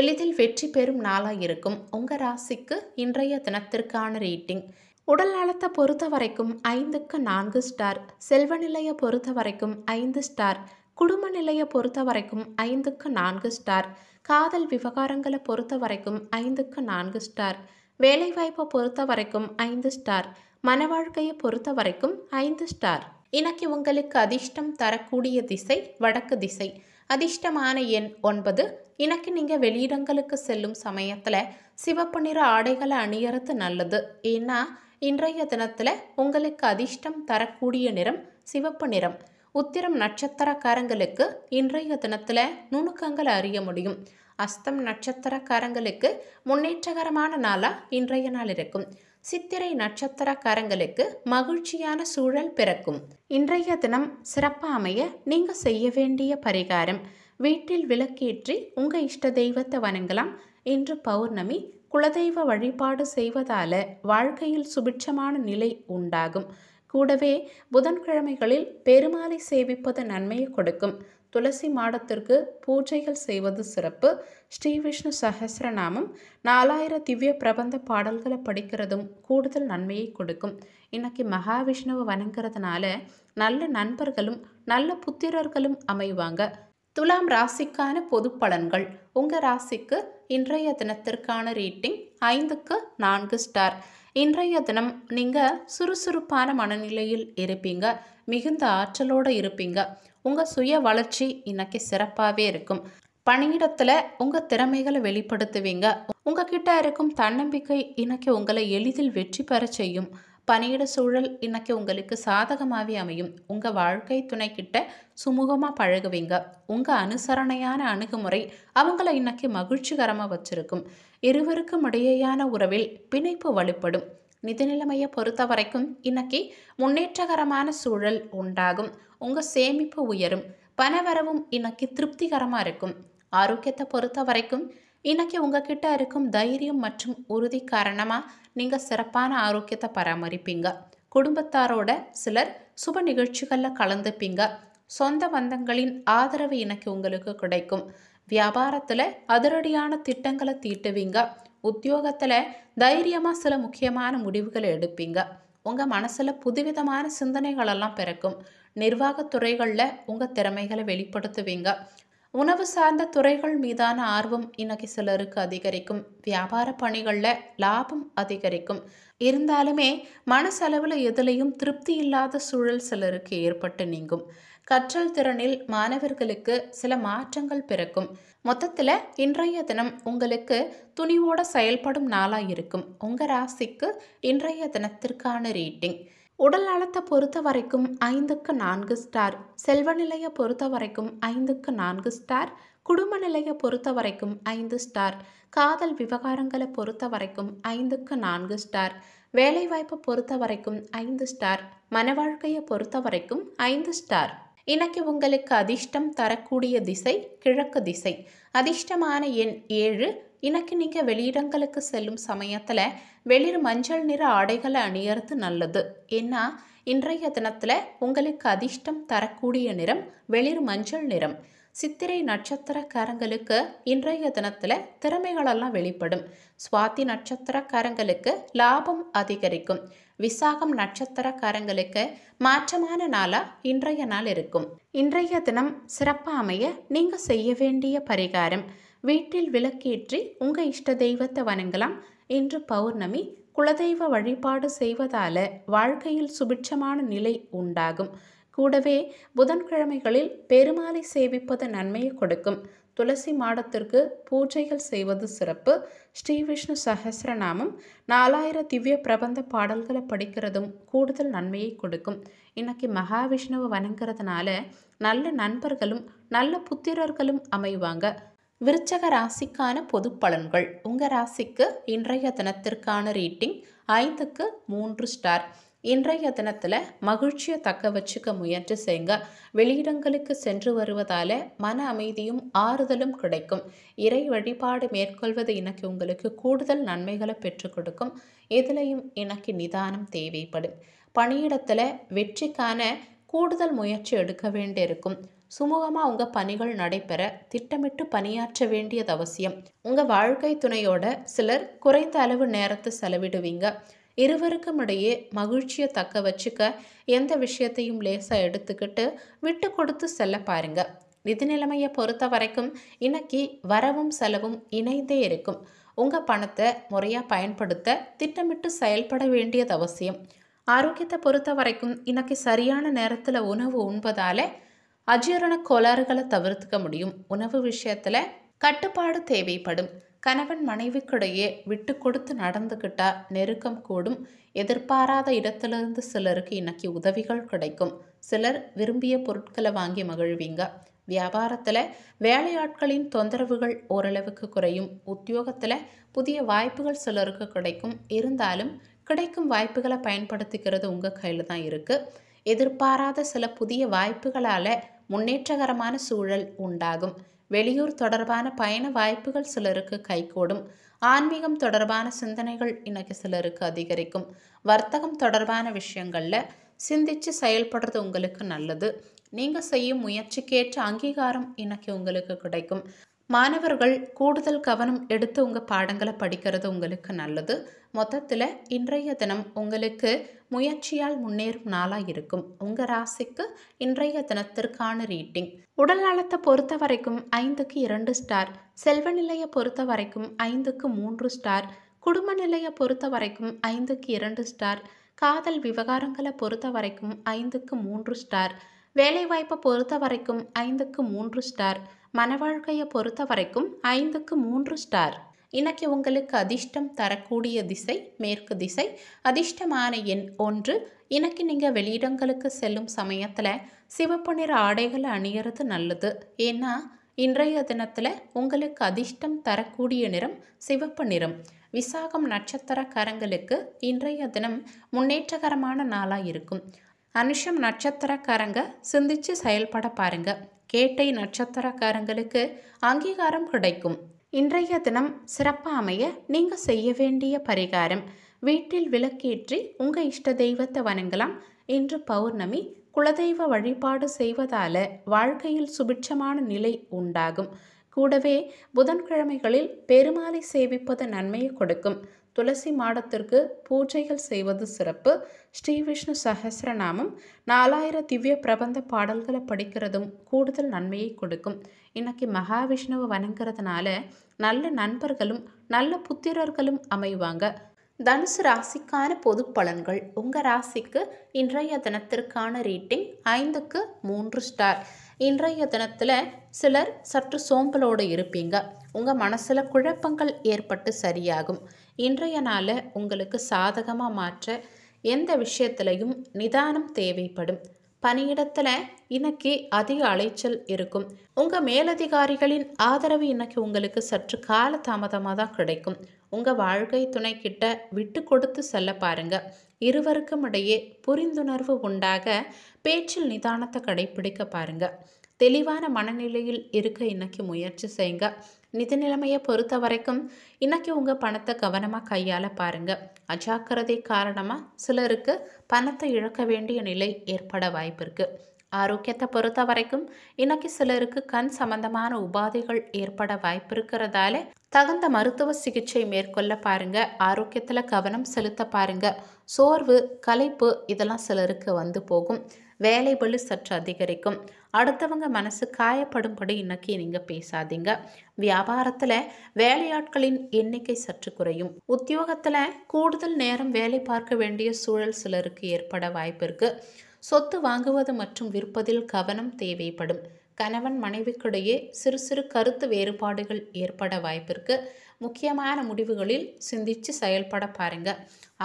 எளிதில் வெற்றி பெறும் நாளாக இருக்கும் உங்கள் ராசிக்கு இன்றைய தினத்திற்கான ரீட்டிங் உடல் நலத்தை பொறுத்த வரைக்கும் ஐந்துக்கு நான்கு ஸ்டார் செல்வ நிலையை பொறுத்த வரைக்கும் ஐந்து ஸ்டார் குடும்ப நிலையை பொறுத்த வரைக்கும் ஐந்துக்கு நான்கு ஸ்டார் காதல் விவகாரங்களை பொறுத்த வரைக்கும் ஐந்துக்கு நான்கு ஸ்டார் வேலைவாய்ப்பை பொறுத்த வரைக்கும் ஐந்து ஸ்டார் மன வாழ்க்கையை பொறுத்த வரைக்கும் ஐந்து ஸ்டார் இன்னைக்கு உங்களுக்கு அதிர்ஷ்டம் தரக்கூடிய திசை வடக்கு திசை அதிர்ஷ்டமான எண் ஒன்பது இன்னைக்கு நீங்கள் வெளியிடங்களுக்கு செல்லும் சமயத்தில் சிவப்பு நிற ஆடைகளை அணியறது நல்லது ஏன்னா இன்றைய தினத்தில் உங்களுக்கு அதிர்ஷ்டம் தரக்கூடிய நிறம் சிவப்பு நிறம் உத்திரம் நட்சத்திரக்காரங்களுக்கு இன்றைய தினத்தில் நுணுக்கங்களை அறிய முடியும் அஸ்தம் நட்சத்திரக்காரங்களுக்கு முன்னேற்றகரமான நாளாக இன்றைய நாள் இருக்கும் சித்திரை நட்சத்திரக்காரங்களுக்கு மகிழ்ச்சியான சூழல் பிறக்கும் இன்றைய தினம் சிறப்பாக அமைய நீங்கள் செய்ய வேண்டிய பரிகாரம் வீட்டில் விளக்கேற்றி உங்கள் இஷ்ட தெய்வத்தை வணங்கலாம் இன்று பௌர்ணமி குலதெய்வ வழிபாடு செய்வதால வாழ்க்கையில் சுபிட்சமான நிலை உண்டாகும் கூடவே புதன்கிழமைகளில் பெருமாளை சேவிப்பது நன்மையை கொடுக்கும் துளசி மாடத்திற்கு பூஜைகள் செய்வது சிறப்பு ஸ்ரீ விஷ்ணு சஹசிரநாமம் நாலாயிர திவ்ய பிரபந்த பாடல்களை படிக்கிறதும் கூடுதல் நன்மையை கொடுக்கும் இன்னைக்கு மகாவிஷ்ணுவை வணங்குறதுனால நல்ல நண்பர்களும் நல்ல புத்திரர்களும் அமைவாங்க துலாம் ராசிக்கான பொது பலன்கள் உங்கள் ராசிக்கு இன்றைய தினத்திற்கான ரேட்டிங் ஐந்துக்கு நான்கு ஸ்டார் இன்றைய தினம் நீங்கள் சுறுசுறுப்பான மனநிலையில் இருப்பீங்க மிகுந்த ஆற்றலோடு இருப்பீங்க உங்கள் சுய வளர்ச்சி இன்னைக்கு சிறப்பாகவே இருக்கும் பணியிடத்தில் உங்கள் திறமைகளை வெளிப்படுத்துவீங்க உங்ககிட்ட இருக்கும் தன்னம்பிக்கை இன்னைக்கு உங்களை எளிதில் வெற்றி பெற செய்யும் பணியிட சூழல் இன்னைக்கு உங்களுக்கு சாதகமாகவே அமையும் உங்கள் வாழ்க்கை துணைக்கிட்ட சுமூகமாக பழகுவீங்க உங்கள் அனுசரணையான அணுகுமுறை அவங்கள இன்னைக்கு மகிழ்ச்சிகரமாக வச்சுருக்கும் இருவருக்கும் இடையேயான உறவில் பிணைப்பு வலுப்படும் நிதி நிலைமையை பொறுத்த வரைக்கும் இன்னைக்கு முன்னேற்றகரமான சூழல் உண்டாகும் உங்கள் சேமிப்பு உயரும் பணவரவும் இன்னைக்கு திருப்திகரமாக இருக்கும் ஆரோக்கியத்தை பொறுத்த வரைக்கும் இன்னைக்கு உங்ககிட்ட இருக்கும் தைரியம் மற்றும் உறுதி காரணமாக நீங்கள் சிறப்பான ஆரோக்கியத்தை பராமரிப்பீங்க குடும்பத்தாரோட சிலர் சுப நிகழ்ச்சிகளில் கலந்துப்பீங்க சொந்த பந்தங்களின் ஆதரவு எனக்கு உங்களுக்கு கிடைக்கும் வியாபாரத்தில் அதிரடியான திட்டங்களை தீட்டுவீங்க உத்தியோகத்தில் தைரியமாக சில முக்கியமான முடிவுகளை எடுப்பீங்க உங்கள் மனசில் புதுவிதமான சிந்தனைகளெல்லாம் பிறக்கும் நிர்வாகத் துறைகளில் உங்கள் திறமைகளை வெளிப்படுத்துவீங்க உணவு சார்ந்த துறைகள் மீதான ஆர்வம் இன்னைக்கு சிலருக்கு அதிகரிக்கும் வியாபார பணிகளில் லாபம் அதிகரிக்கும் இருந்தாலுமே மனசளவில் எதுலேயும் திருப்தி இல்லாத சூழல் சிலருக்கு ஏற்பட்டு நீங்கும் கற்றல் திறனில் மாணவர்களுக்கு சில மாற்றங்கள் பிறக்கும் மொத்தத்தில் இன்றைய தினம் உங்களுக்கு துணிவோட செயல்படும் நாளாக இருக்கும் உங்கள் ராசிக்கு இன்றைய தினத்திற்கான ரீட்டிங் உடல் நலத்தை பொறுத்த வரைக்கும் ஐந்துக்கு நான்கு ஸ்டார் செல்வ நிலையை பொறுத்த வரைக்கும் ஐந்துக்கு நான்கு ஸ்டார் குடும்ப நிலையை பொறுத்த வரைக்கும் ஐந்து ஸ்டார் காதல் விவகாரங்களை பொறுத்த வரைக்கும் ஐந்துக்கு நான்கு ஸ்டார் வேலைவாய்ப்பை பொறுத்த வரைக்கும் ஐந்து ஸ்டார் மன வாழ்க்கையை பொறுத்த வரைக்கும் ஐந்து ஸ்டார் இன்னைக்கு உங்களுக்கு அதிர்ஷ்டம் தரக்கூடிய திசை கிழக்கு திசை அதிர்ஷ்டமான எண் ஏழு இன்னைக்கு நீங்கள் வெளியிடங்களுக்கு செல்லும் சமயத்தில் வெளிர் மஞ்சள் நிற ஆடைகளை அணியறது நல்லது ஏன்னா இன்றைய தினத்தில் உங்களுக்கு அதிர்ஷ்டம் தரக்கூடிய நிறம் வெளிர் மஞ்சள் நிறம் சித்திரை நட்சத்திரக்காரங்களுக்கு இன்றைய தினத்தில் திறமைகளெல்லாம் வெளிப்படும் சுவாதி நட்சத்திரக்காரங்களுக்கு லாபம் அதிகரிக்கும் விசாகம் நட்சத்திரக்காரங்களுக்கு மாற்றமான நாளாக இன்றைய நாள் இருக்கும் இன்றைய தினம் சிறப்பாக அமைய நீங்கள் செய்ய வேண்டிய பரிகாரம் வீட்டில் விளக்கேற்றி உங்கள் இஷ்ட தெய்வத்தை வணங்கலாம் என்று பௌர்ணமி குலதெய்வ வழிபாடு செய்வதால வாழ்க்கையில் சுபிட்சமான நிலை உண்டாகும் கூடவே புதன்கிழமைகளில் பெருமாளை சேவிப்பது நன்மையை கொடுக்கும் துளசி மாடத்திற்கு பூஜைகள் செய்வது சிறப்பு ஸ்ரீ விஷ்ணு சஹசிரநாமம் நாலாயிரம் திவ்ய பிரபந்த பாடல்களை படிக்கிறதும் கூடுதல் நன்மையை கொடுக்கும் இன்னைக்கு மகாவிஷ்ணுவை வணங்குறதுனால நல்ல நண்பர்களும் நல்ல புத்திரர்களும் அமைவாங்க விருச்சக ராசிக்கான பொது பலன்கள் உங்கள் ராசிக்கு இன்றைய தினத்திற்கான ரேட்டிங் ஐந்துக்கு மூன்று ஸ்டார் இன்றைய தினத்தில் மகிழ்ச்சியை தக்க வச்சுக்க முயற்சி செய்யுங்க வெளியிடங்களுக்கு சென்று வருவதால் மன அமைதியும் ஆறுதலும் கிடைக்கும் இறை வழிபாடு மேற்கொள்வது இன்னைக்கு உங்களுக்கு கூடுதல் நன்மைகளை பெற்றுக் கொடுக்கும் எதிலையும் எனக்கு நிதானம் தேவைப்படும் பணியிடத்தில் வெற்றிக்கான கூடுதல் முயற்சி எடுக்க வேண்டியிருக்கும் சுமூகமாக உங்கள் பணிகள் நடைபெற திட்டமிட்டு பணியாற்ற வேண்டியது அவசியம் உங்கள் வாழ்க்கை துணையோட சிலர் குறைந்த அளவு நேரத்தை செலவிடுவீங்க இருவருக்கும் இடையே மகிழ்ச்சியை தக்க வச்சுக்க எந்த விஷயத்தையும் லேசாக எடுத்துக்கிட்டு விட்டு கொடுத்து செல்ல பாருங்கள் நிதி நிலைமையை பொறுத்த வரைக்கும் இன்னைக்கு வரவும் செலவும் இணைந்தே இருக்கும் உங்கள் பணத்தை முறையாக பயன்படுத்த திட்டமிட்டு செயல்பட வேண்டியது அவசியம் ஆரோக்கியத்தை பொறுத்த வரைக்கும் இன்னைக்கு சரியான நேரத்தில் உணவு உண்பதால் அஜீரண கோளாறுகளை தவிர்த்துக்க முடியும் உணவு விஷயத்தில் கட்டுப்பாடு தேவைப்படும் கணவன் மனைவிக்கிடையே விட்டு கொடுத்து நடந்துக்கிட்டா நெருக்கம் கூடும் எதிர்பாராத இடத்திலிருந்து சிலருக்கு இன்னைக்கு உதவிகள் கிடைக்கும் சிலர் விரும்பிய பொருட்களை வாங்கி மகிழ்வீங்க வியாபாரத்தில் வேலையாட்களின் தொந்தரவுகள் ஓரளவுக்கு குறையும் உத்தியோகத்தில் புதிய வாய்ப்புகள் சிலருக்கு கிடைக்கும் இருந்தாலும் கிடைக்கும் வாய்ப்புகளை பயன்படுத்திக்கிறது உங்கள் கையில் தான் இருக்குது எதிர்பாராத சில புதிய வாய்ப்புகளால் முன்னேற்றகரமான சூழல் உண்டாகும் வெளியூர் தொடர்பான பயண வாய்ப்புகள் சிலருக்கு கைகூடும் ஆன்மீகம் தொடர்பான சிந்தனைகள் இன்னைக்கு சிலருக்கு அதிகரிக்கும் வர்த்தகம் தொடர்பான விஷயங்களில் சிந்திச்சு செயல்படுறது உங்களுக்கு நல்லது நீங்கள் செய்யும் முயற்சிக்கேற்ற அங்கீகாரம் இன்னைக்கு உங்களுக்கு கிடைக்கும் மாணவர்கள் கூடுதல் கவனம் எடுத்து உங்கள் பாடங்களை படிக்கிறது உங்களுக்கு நல்லது மொத்தத்தில் இன்றைய தினம் உங்களுக்கு முயற்சியால் முன்னேறும் நாளாக இருக்கும் உங்கள் ராசிக்கு இன்றைய தினத்திற்கான ரீட்டிங் உடல் நலத்தை பொறுத்த வரைக்கும் ஐந்துக்கு இரண்டு ஸ்டார் செல்வ நிலையை பொறுத்த வரைக்கும் ஐந்துக்கு மூன்று ஸ்டார் குடும்ப நிலையை பொறுத்த வரைக்கும் ஐந்துக்கு இரண்டு ஸ்டார் காதல் விவகாரங்களை பொறுத்த வரைக்கும் ஐந்துக்கு மூன்று ஸ்டார் வேலைவாய்ப்பை பொறுத்த வரைக்கும் ஐந்துக்கு மூன்று ஸ்டார் மன வாழ்க்கையை பொறுத்த வரைக்கும் ஐந்துக்கு மூன்று ஸ்டார் இன்னைக்கு உங்களுக்கு அதிர்ஷ்டம் தரக்கூடிய திசை மேற்கு திசை அதிர்ஷ்டமான எண் ஒன்று இன்னைக்கு நீங்கள் வெளியிடங்களுக்கு செல்லும் சமயத்தில் சிவப்பு நிற ஆடைகளை அணியறது நல்லது ஏன்னா இன்றைய தினத்தில் உங்களுக்கு அதிர்ஷ்டம் தரக்கூடிய நிறம் சிவப்பு நிறம் விசாகம் நட்சத்திரக்காரங்களுக்கு இன்றைய தினம் முன்னேற்றகரமான நாளாக இருக்கும் அனுஷம் நட்சத்திரக்காரங்க சிந்திச்சு செயல்பட பாருங்கள் கேட்டை நட்சத்திரக்காரங்களுக்கு அங்கீகாரம் கிடைக்கும் இன்றைய தினம் சிறப்பாக அமைய நீங்கள் செய்ய வேண்டிய பரிகாரம் வீட்டில் விளக்கேற்றி உங்கள் இஷ்ட தெய்வத்தை வணங்கலாம் இன்று பௌர்ணமி குலதெய்வ வழிபாடு செய்வதால வாழ்க்கையில் சுபிட்சமான நிலை உண்டாகும் கூடவே புதன்கிழமைகளில் பெருமாளை சேவிப்பது நன்மையை கொடுக்கும் துளசி மாடத்திற்கு பூஜைகள் செய்வது சிறப்பு ஸ்ரீ விஷ்ணு சஹசிரநாமம் நாலாயிரம் திவ்ய பிரபந்த பாடல்களை படிக்கிறதும் கூடுதல் நன்மையை கொடுக்கும் இன்னைக்கு மகாவிஷ்ணுவை வணங்குறதுனால நல்ல நண்பர்களும் நல்ல புத்திரர்களும் அமைவாங்க தனுசு ராசிக்கான பொது பலன்கள் உங்கள் ராசிக்கு இன்றைய தினத்திற்கான ரேட்டிங் ஐந்துக்கு மூன்று ஸ்டார் இன்றைய தினத்தில் சிலர் சற்று சோம்பலோடு இருப்பீங்க உங்கள் மனசில் குழப்பங்கள் ஏற்பட்டு சரியாகும் இன்றைய நாளை உங்களுக்கு சாதகமாக மாற்ற எந்த விஷயத்துலையும் நிதானம் தேவைப்படும் பணியிடத்தில் இன்னைக்கு அதிக அலைச்சல் இருக்கும் உங்கள் மேலதிகாரிகளின் ஆதரவு இன்னைக்கு உங்களுக்கு சற்று கால தாமதமாக தான் கிடைக்கும் உங்கள் வாழ்க்கை கிட்ட விட்டு கொடுத்து செல்ல பாருங்க இருவருக்கும் இடையே புரிந்துணர்வு உண்டாக பேச்சில் நிதானத்தை கடைபிடிக்க பாருங்க தெளிவான மனநிலையில் இருக்க இன்னைக்கு முயற்சி செய்யுங்க நிதி நிலைமையை பொறுத்த வரைக்கும் இன்றைக்கி உங்கள் பணத்தை கவனமாக கையால் பாருங்கள் அஜாக்கிரதை காரணமாக சிலருக்கு பணத்தை இழக்க வேண்டிய நிலை ஏற்பட வாய்ப்பு இருக்குது ஆரோக்கியத்தை பொறுத்த வரைக்கும் இன்னைக்கு சிலருக்கு கண் சம்பந்தமான உபாதைகள் ஏற்பட வாய்ப்பு இருக்கிறதால தகுந்த மருத்துவ சிகிச்சை மேற்கொள்ள பாருங்க ஆரோக்கியத்தில் கவனம் செலுத்த பாருங்க சோர்வு கலைப்பு இதெல்லாம் சிலருக்கு வந்து போகும் வேலை பளு சற்று அதிகரிக்கும் அடுத்தவங்க மனசு காயப்படும்படி இன்னைக்கு நீங்கள் பேசாதீங்க வியாபாரத்தில் வேலையாட்களின் எண்ணிக்கை சற்று குறையும் உத்தியோகத்தில் கூடுதல் நேரம் வேலை பார்க்க வேண்டிய சூழல் சிலருக்கு ஏற்பட வாய்ப்பு சொத்து வாங்குவது மற்றும் விற்பதில் கவனம் தேவைப்படும் கணவன் மனைவிக்கிடையே சிறு சிறு கருத்து வேறுபாடுகள் ஏற்பட வாய்ப்பிற்கு முக்கியமான முடிவுகளில் சிந்தித்து செயல்பட பாருங்க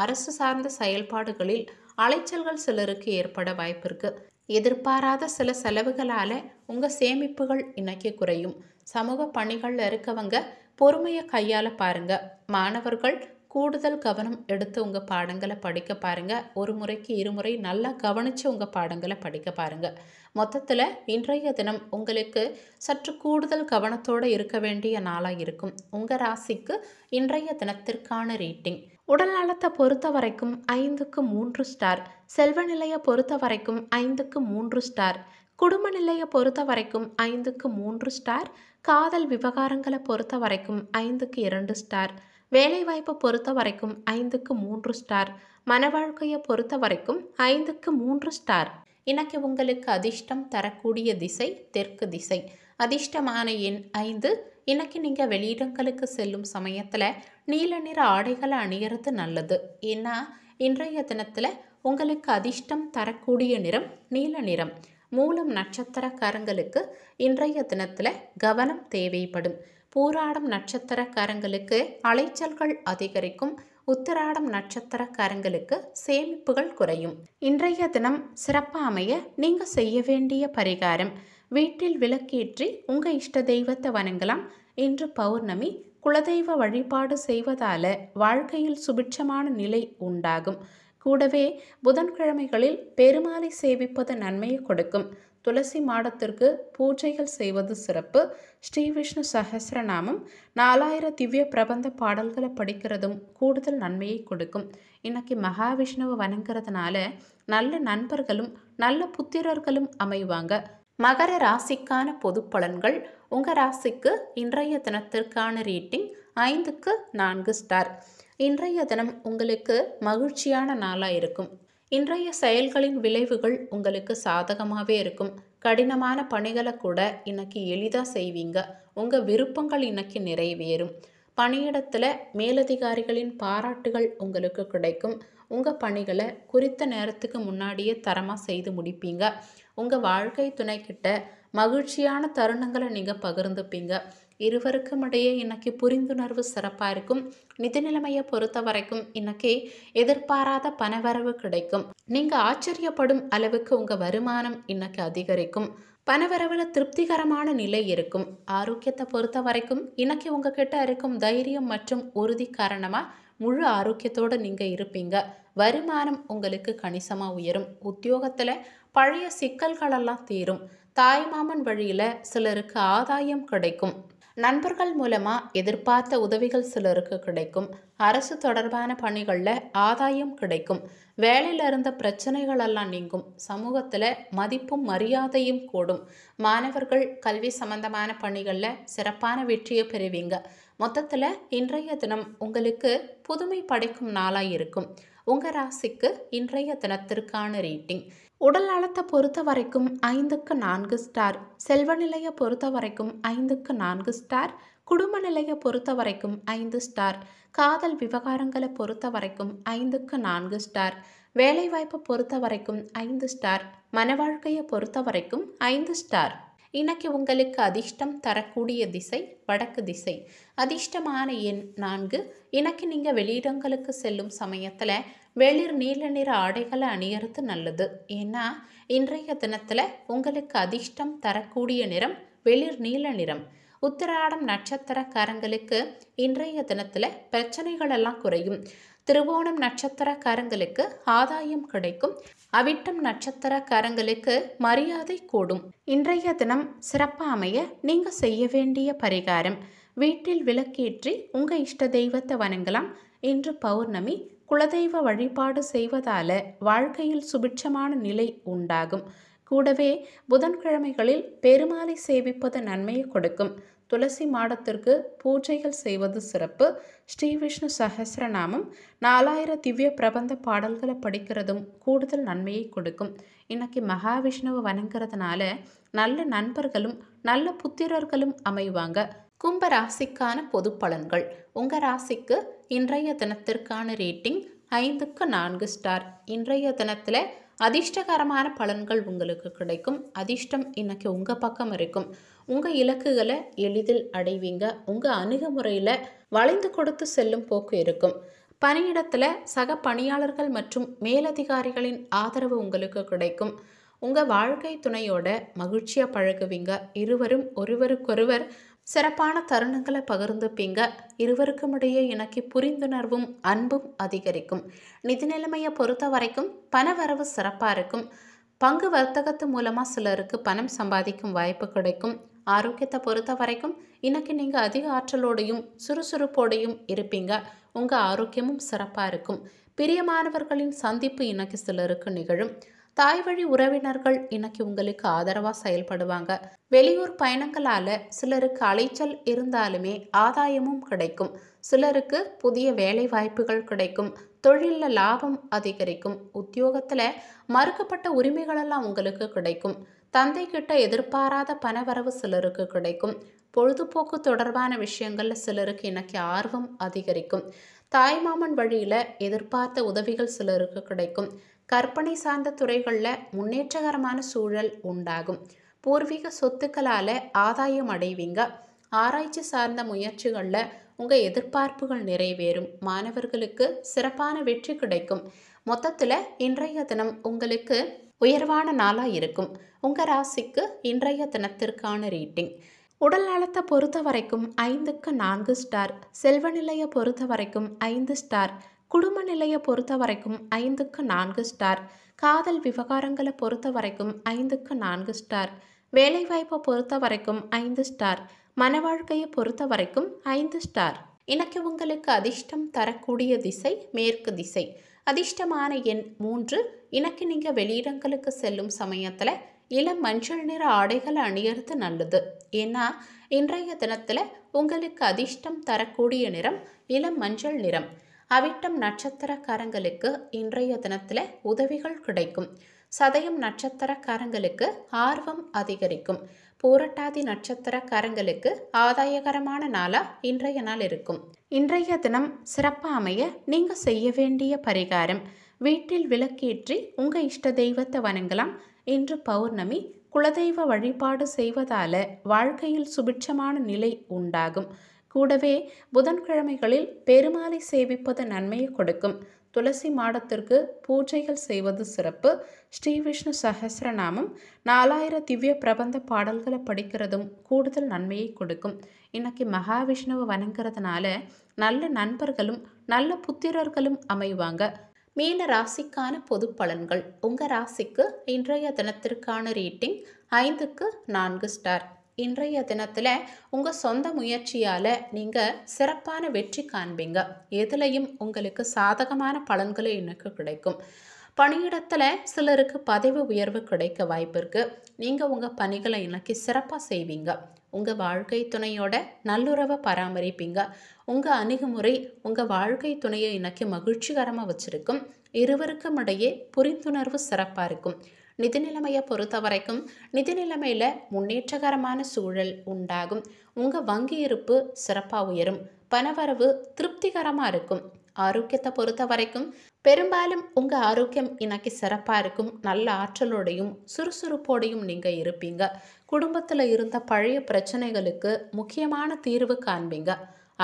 அரசு சார்ந்த செயல்பாடுகளில் அலைச்சல்கள் சிலருக்கு ஏற்பட வாய்ப்பிருக்கு எதிர்பாராத சில செலவுகளால் உங்கள் சேமிப்புகள் இன்னைக்கு குறையும் சமூக பணிகளில் இருக்கவங்க பொறுமையை கையால் பாருங்கள் மாணவர்கள் கூடுதல் கவனம் எடுத்து உங்கள் பாடங்களை படிக்க பாருங்கள் ஒரு முறைக்கு இருமுறை நல்லா கவனித்து உங்கள் பாடங்களை படிக்க பாருங்கள் மொத்தத்தில் இன்றைய தினம் உங்களுக்கு சற்று கூடுதல் கவனத்தோடு இருக்க வேண்டிய நாளாக இருக்கும் உங்கள் ராசிக்கு இன்றைய தினத்திற்கான ரேட்டிங் உடல் நலத்தை பொறுத்த வரைக்கும் ஐந்துக்கு மூன்று ஸ்டார் செல்வ நிலையை பொறுத்த வரைக்கும் ஐந்துக்கு மூன்று ஸ்டார் குடும்ப நிலையை பொறுத்த வரைக்கும் ஐந்துக்கு மூன்று ஸ்டார் காதல் விவகாரங்களை பொறுத்த வரைக்கும் ஐந்துக்கு இரண்டு ஸ்டார் வேலைவாய்ப்பை பொறுத்த வரைக்கும் ஐந்துக்கு மூன்று ஸ்டார் மன வாழ்க்கையை பொறுத்த வரைக்கும் ஐந்துக்கு மூன்று ஸ்டார் இன்னைக்கு உங்களுக்கு அதிர்ஷ்டம் தரக்கூடிய திசை தெற்கு திசை அதிர்ஷ்டமான எண் ஐந்து இன்னைக்கு நீங்கள் வெளியிடங்களுக்கு செல்லும் சமயத்தில் நீல நிற ஆடைகளை அணியறது நல்லது ஏன்னா இன்றைய தினத்தில் உங்களுக்கு அதிர்ஷ்டம் தரக்கூடிய நிறம் நீல நிறம் மூலம் நட்சத்திரக்காரங்களுக்கு இன்றைய தினத்தில் கவனம் தேவைப்படும் பூராடம் நட்சத்திரக்காரங்களுக்கு அலைச்சல்கள் அதிகரிக்கும் உத்திராடம் நட்சத்திரக்காரங்களுக்கு சேமிப்புகள் குறையும் இன்றைய தினம் சிறப்பாக அமைய நீங்கள் செய்ய வேண்டிய பரிகாரம் வீட்டில் விளக்கேற்றி உங்கள் இஷ்ட தெய்வத்தை வணங்கலாம் இன்று பௌர்ணமி குலதெய்வ வழிபாடு செய்வதால வாழ்க்கையில் சுபிட்சமான நிலை உண்டாகும் கூடவே புதன்கிழமைகளில் பெருமாளை சேவிப்பது நன்மையை கொடுக்கும் துளசி மாடத்திற்கு பூஜைகள் செய்வது சிறப்பு ஸ்ரீ விஷ்ணு சஹசிரநாமம் நாலாயிரம் திவ்ய பிரபந்த பாடல்களை படிக்கிறதும் கூடுதல் நன்மையை கொடுக்கும் இன்னைக்கு மகாவிஷ்ணுவை வணங்குறதுனால நல்ல நண்பர்களும் நல்ல புத்திரர்களும் அமைவாங்க மகர ராசிக்கான பொது பலன்கள் உங்கள் ராசிக்கு இன்றைய தினத்திற்கான ரீட்டிங் ஐந்துக்கு நான்கு ஸ்டார் இன்றைய தினம் உங்களுக்கு மகிழ்ச்சியான நாளாக இருக்கும் இன்றைய செயல்களின் விளைவுகள் உங்களுக்கு சாதகமாகவே இருக்கும் கடினமான பணிகளை கூட இன்னைக்கு எளிதாக செய்வீங்க உங்கள் விருப்பங்கள் இன்னைக்கு நிறைவேறும் பணியிடத்தில் மேலதிகாரிகளின் பாராட்டுகள் உங்களுக்கு கிடைக்கும் உங்கள் பணிகளை குறித்த நேரத்துக்கு முன்னாடியே தரமாக செய்து முடிப்பீங்க உங்கள் வாழ்க்கை துணைக்கிட்ட மகிழ்ச்சியான தருணங்களை நீங்கள் பகிர்ந்துப்பீங்க இருவருக்கும் இடையே இன்னைக்கு புரிந்துணர்வு சிறப்பாக இருக்கும் நிதி நிலைமையை பொறுத்த வரைக்கும் இன்னைக்கு எதிர்பாராத பணவரவு கிடைக்கும் நீங்கள் ஆச்சரியப்படும் அளவுக்கு உங்கள் வருமானம் இன்னைக்கு அதிகரிக்கும் பணவரவில் திருப்திகரமான நிலை இருக்கும் ஆரோக்கியத்தை பொறுத்த வரைக்கும் இன்னைக்கு உங்ககிட்ட இருக்கும் தைரியம் மற்றும் உறுதி காரணமாக முழு ஆரோக்கியத்தோடு நீங்கள் இருப்பீங்க வருமானம் உங்களுக்கு கணிசமாக உயரும் உத்தியோகத்தில் பழைய சிக்கல்களெல்லாம் தீரும் தாய்மாமன் வழியில் சிலருக்கு ஆதாயம் கிடைக்கும் நண்பர்கள் மூலமாக எதிர்பார்த்த உதவிகள் சிலருக்கு கிடைக்கும் அரசு தொடர்பான பணிகளில் ஆதாயம் கிடைக்கும் வேலையில் இருந்த பிரச்சனைகளெல்லாம் நீங்கும் சமூகத்தில் மதிப்பும் மரியாதையும் கூடும் மாணவர்கள் கல்வி சம்பந்தமான பணிகளில் சிறப்பான வெற்றியை பெறுவீங்க மொத்தத்தில் இன்றைய தினம் உங்களுக்கு புதுமை படைக்கும் நாளாக இருக்கும் உங்கள் ராசிக்கு இன்றைய தினத்திற்கான ரேட்டிங் உடல் நலத்தை பொறுத்த வரைக்கும் ஐந்துக்கு நான்கு ஸ்டார் செல்வ நிலையை பொறுத்த வரைக்கும் ஐந்துக்கு நான்கு ஸ்டார் குடும்ப நிலையை பொறுத்த வரைக்கும் ஐந்து ஸ்டார் காதல் விவகாரங்களை பொறுத்த வரைக்கும் ஐந்துக்கு நான்கு ஸ்டார் வேலைவாய்ப்பை பொறுத்த வரைக்கும் ஐந்து ஸ்டார் மன வாழ்க்கையை பொறுத்த வரைக்கும் ஐந்து ஸ்டார் இன்னைக்கு உங்களுக்கு அதிர்ஷ்டம் தரக்கூடிய திசை வடக்கு திசை அதிர்ஷ்டமான எண் நான்கு இன்னைக்கு நீங்கள் வெளியிடங்களுக்கு செல்லும் சமயத்தில் வெளிர் நீல நிற ஆடைகளை அணியறது நல்லது ஏன்னா இன்றைய தினத்தில் உங்களுக்கு அதிர்ஷ்டம் தரக்கூடிய நிறம் வெளிர் நீல நிறம் உத்திராடம் நட்சத்திரக்காரங்களுக்கு இன்றைய தினத்தில் பிரச்சனைகள் எல்லாம் குறையும் திருவோணம் நட்சத்திரக்காரங்களுக்கு ஆதாயம் கிடைக்கும் அவிட்டம் நட்சத்திரக்காரங்களுக்கு மரியாதை கூடும் இன்றைய தினம் சிறப்பாக அமைய நீங்கள் செய்ய வேண்டிய பரிகாரம் வீட்டில் விளக்கேற்றி உங்கள் இஷ்ட தெய்வத்தை வணங்கலாம் இன்று பௌர்ணமி குலதெய்வ வழிபாடு செய்வதால வாழ்க்கையில் சுபிட்சமான நிலை உண்டாகும் கூடவே புதன்கிழமைகளில் பெருமாளை சேவிப்பது நன்மையை கொடுக்கும் துளசி மாடத்திற்கு பூஜைகள் செய்வது சிறப்பு ஸ்ரீ விஷ்ணு சஹசிரநாமம் நாலாயிரம் திவ்ய பிரபந்த பாடல்களை படிக்கிறதும் கூடுதல் நன்மையை கொடுக்கும் இன்னைக்கு மகாவிஷ்ணுவை வணங்குறதுனால நல்ல நண்பர்களும் நல்ல புத்திரர்களும் அமைவாங்க கும்ப ராசிக்கான பொது பலன்கள் உங்கள் ராசிக்கு இன்றைய தினத்திற்கான ரேட்டிங் ஐந்துக்கு நான்கு ஸ்டார் இன்றைய தினத்தில் அதிர்ஷ்டகரமான பலன்கள் உங்களுக்கு கிடைக்கும் அதிர்ஷ்டம் இன்னைக்கு உங்கள் பக்கம் இருக்கும் உங்கள் இலக்குகளை எளிதில் அடைவீங்க உங்கள் அணுகுமுறையில் வளைந்து கொடுத்து செல்லும் போக்கு இருக்கும் பணியிடத்தில் சக பணியாளர்கள் மற்றும் மேலதிகாரிகளின் ஆதரவு உங்களுக்கு கிடைக்கும் உங்கள் வாழ்க்கை துணையோட மகிழ்ச்சியாக பழகுவீங்க இருவரும் ஒருவருக்கொருவர் சிறப்பான தருணங்களை பகிர்ந்துப்பீங்க இடையே இணக்கி புரிந்துணர்வும் அன்பும் அதிகரிக்கும் நிதி நிலைமையை பொறுத்த வரைக்கும் பண வரவு சிறப்பாக இருக்கும் பங்கு வர்த்தகத்து மூலமாக சிலருக்கு பணம் சம்பாதிக்கும் வாய்ப்பு கிடைக்கும் ஆரோக்கியத்தை பொறுத்த வரைக்கும் இன்னைக்கு நீங்கள் அதிக ஆற்றலோடையும் சுறுசுறுப்போடையும் இருப்பீங்க உங்கள் ஆரோக்கியமும் சிறப்பாக இருக்கும் பிரியமானவர்களின் சந்திப்பு இன்னைக்கு சிலருக்கு நிகழும் தாய் வழி உறவினர்கள் இன்னைக்கு உங்களுக்கு ஆதரவாக செயல்படுவாங்க வெளியூர் பயணங்களால் சிலருக்கு அலைச்சல் இருந்தாலுமே ஆதாயமும் கிடைக்கும் சிலருக்கு புதிய வேலை வாய்ப்புகள் கிடைக்கும் தொழிலில் லாபம் அதிகரிக்கும் உத்தியோகத்தில் மறுக்கப்பட்ட உரிமைகளெல்லாம் உங்களுக்கு கிடைக்கும் தந்தை கிட்ட எதிர்பாராத பணவரவு சிலருக்கு கிடைக்கும் பொழுதுபோக்கு தொடர்பான விஷயங்களில் சிலருக்கு இன்னைக்கு ஆர்வம் அதிகரிக்கும் தாய்மாமன் வழியில் எதிர்பார்த்த உதவிகள் சிலருக்கு கிடைக்கும் கற்பனை சார்ந்த துறைகளில் முன்னேற்றகரமான சூழல் உண்டாகும் பூர்வீக சொத்துக்களால் ஆதாயம் அடைவீங்க ஆராய்ச்சி சார்ந்த முயற்சிகளில் உங்கள் எதிர்பார்ப்புகள் நிறைவேறும் மாணவர்களுக்கு சிறப்பான வெற்றி கிடைக்கும் மொத்தத்தில் இன்றைய தினம் உங்களுக்கு உயர்வான நாளாக இருக்கும் உங்கள் ராசிக்கு இன்றைய தினத்திற்கான ரீட்டிங் உடல் நலத்தை பொறுத்த வரைக்கும் ஐந்துக்கு நான்கு ஸ்டார் செல்வநிலையை பொறுத்த வரைக்கும் ஐந்து ஸ்டார் குடும்ப நிலையை பொறுத்த வரைக்கும் ஐந்துக்கு நான்கு ஸ்டார் காதல் விவகாரங்களை பொறுத்த வரைக்கும் ஐந்துக்கு நான்கு ஸ்டார் வேலைவாய்ப்பை பொறுத்த வரைக்கும் ஐந்து ஸ்டார் மன வாழ்க்கையை பொறுத்த வரைக்கும் ஐந்து ஸ்டார் இன்னைக்கு உங்களுக்கு அதிர்ஷ்டம் தரக்கூடிய திசை மேற்கு திசை அதிர்ஷ்டமான எண் மூன்று இன்னைக்கு நீங்கள் வெளியிடங்களுக்கு செல்லும் சமயத்தில் இளம் மஞ்சள் நிற ஆடைகளை அணியறது நல்லது ஏன்னா இன்றைய தினத்தில் உங்களுக்கு அதிர்ஷ்டம் தரக்கூடிய நிறம் இளம் மஞ்சள் நிறம் அவிட்டம் நட்சத்திரக்காரங்களுக்கு இன்றைய தினத்தில் உதவிகள் கிடைக்கும் சதயம் நட்சத்திரக்காரங்களுக்கு ஆர்வம் அதிகரிக்கும் பூரட்டாதி நட்சத்திரக்காரங்களுக்கு ஆதாயகரமான நாளாக இன்றைய நாள் இருக்கும் இன்றைய தினம் சிறப்பாக அமைய நீங்கள் செய்ய வேண்டிய பரிகாரம் வீட்டில் விளக்கேற்றி உங்கள் இஷ்ட தெய்வத்தை வணங்கலாம் இன்று பௌர்ணமி குலதெய்வ வழிபாடு செய்வதால வாழ்க்கையில் சுபிட்சமான நிலை உண்டாகும் கூடவே புதன்கிழமைகளில் பெருமாளை சேவிப்பது நன்மையை கொடுக்கும் துளசி மாடத்திற்கு பூஜைகள் செய்வது சிறப்பு ஸ்ரீ விஷ்ணு சஹசிரநாமம் நாலாயிரம் திவ்ய பிரபந்த பாடல்களை படிக்கிறதும் கூடுதல் நன்மையை கொடுக்கும் இன்னைக்கு மகாவிஷ்ணுவை வணங்குறதுனால நல்ல நண்பர்களும் நல்ல புத்திரர்களும் அமைவாங்க மீன ராசிக்கான பொது பலன்கள் உங்கள் ராசிக்கு இன்றைய தினத்திற்கான ரேட்டிங் ஐந்துக்கு நான்கு ஸ்டார் இன்றைய தினத்தில் உங்கள் சொந்த முயற்சியால் நீங்கள் சிறப்பான வெற்றி காண்பீங்க எதுலேயும் உங்களுக்கு சாதகமான பலன்கள் இன்னைக்கு கிடைக்கும் பணியிடத்தில் சிலருக்கு பதவி உயர்வு கிடைக்க வாய்ப்பு இருக்குது நீங்கள் உங்கள் பணிகளை இன்னைக்கு சிறப்பாக செய்வீங்க உங்கள் வாழ்க்கை துணையோட நல்லுறவை பராமரிப்பீங்க உங்கள் அணுகுமுறை உங்கள் வாழ்க்கை துணையை இன்னைக்கு மகிழ்ச்சிகரமாக வச்சுருக்கும் இருவருக்கும் இடையே புரிந்துணர்வு சிறப்பாக இருக்கும் நிதி நிலைமையை பொறுத்த வரைக்கும் நிதி நிலைமையில் முன்னேற்றகரமான சூழல் உண்டாகும் உங்கள் வங்கி இருப்பு சிறப்பாக உயரும் பணவரவு திருப்திகரமாக இருக்கும் ஆரோக்கியத்தை பொறுத்த வரைக்கும் பெரும்பாலும் உங்கள் ஆரோக்கியம் இன்னைக்கு சிறப்பாக இருக்கும் நல்ல ஆற்றலோடையும் சுறுசுறுப்போடையும் நீங்கள் இருப்பீங்க குடும்பத்தில் இருந்த பழைய பிரச்சனைகளுக்கு முக்கியமான தீர்வு காண்பீங்க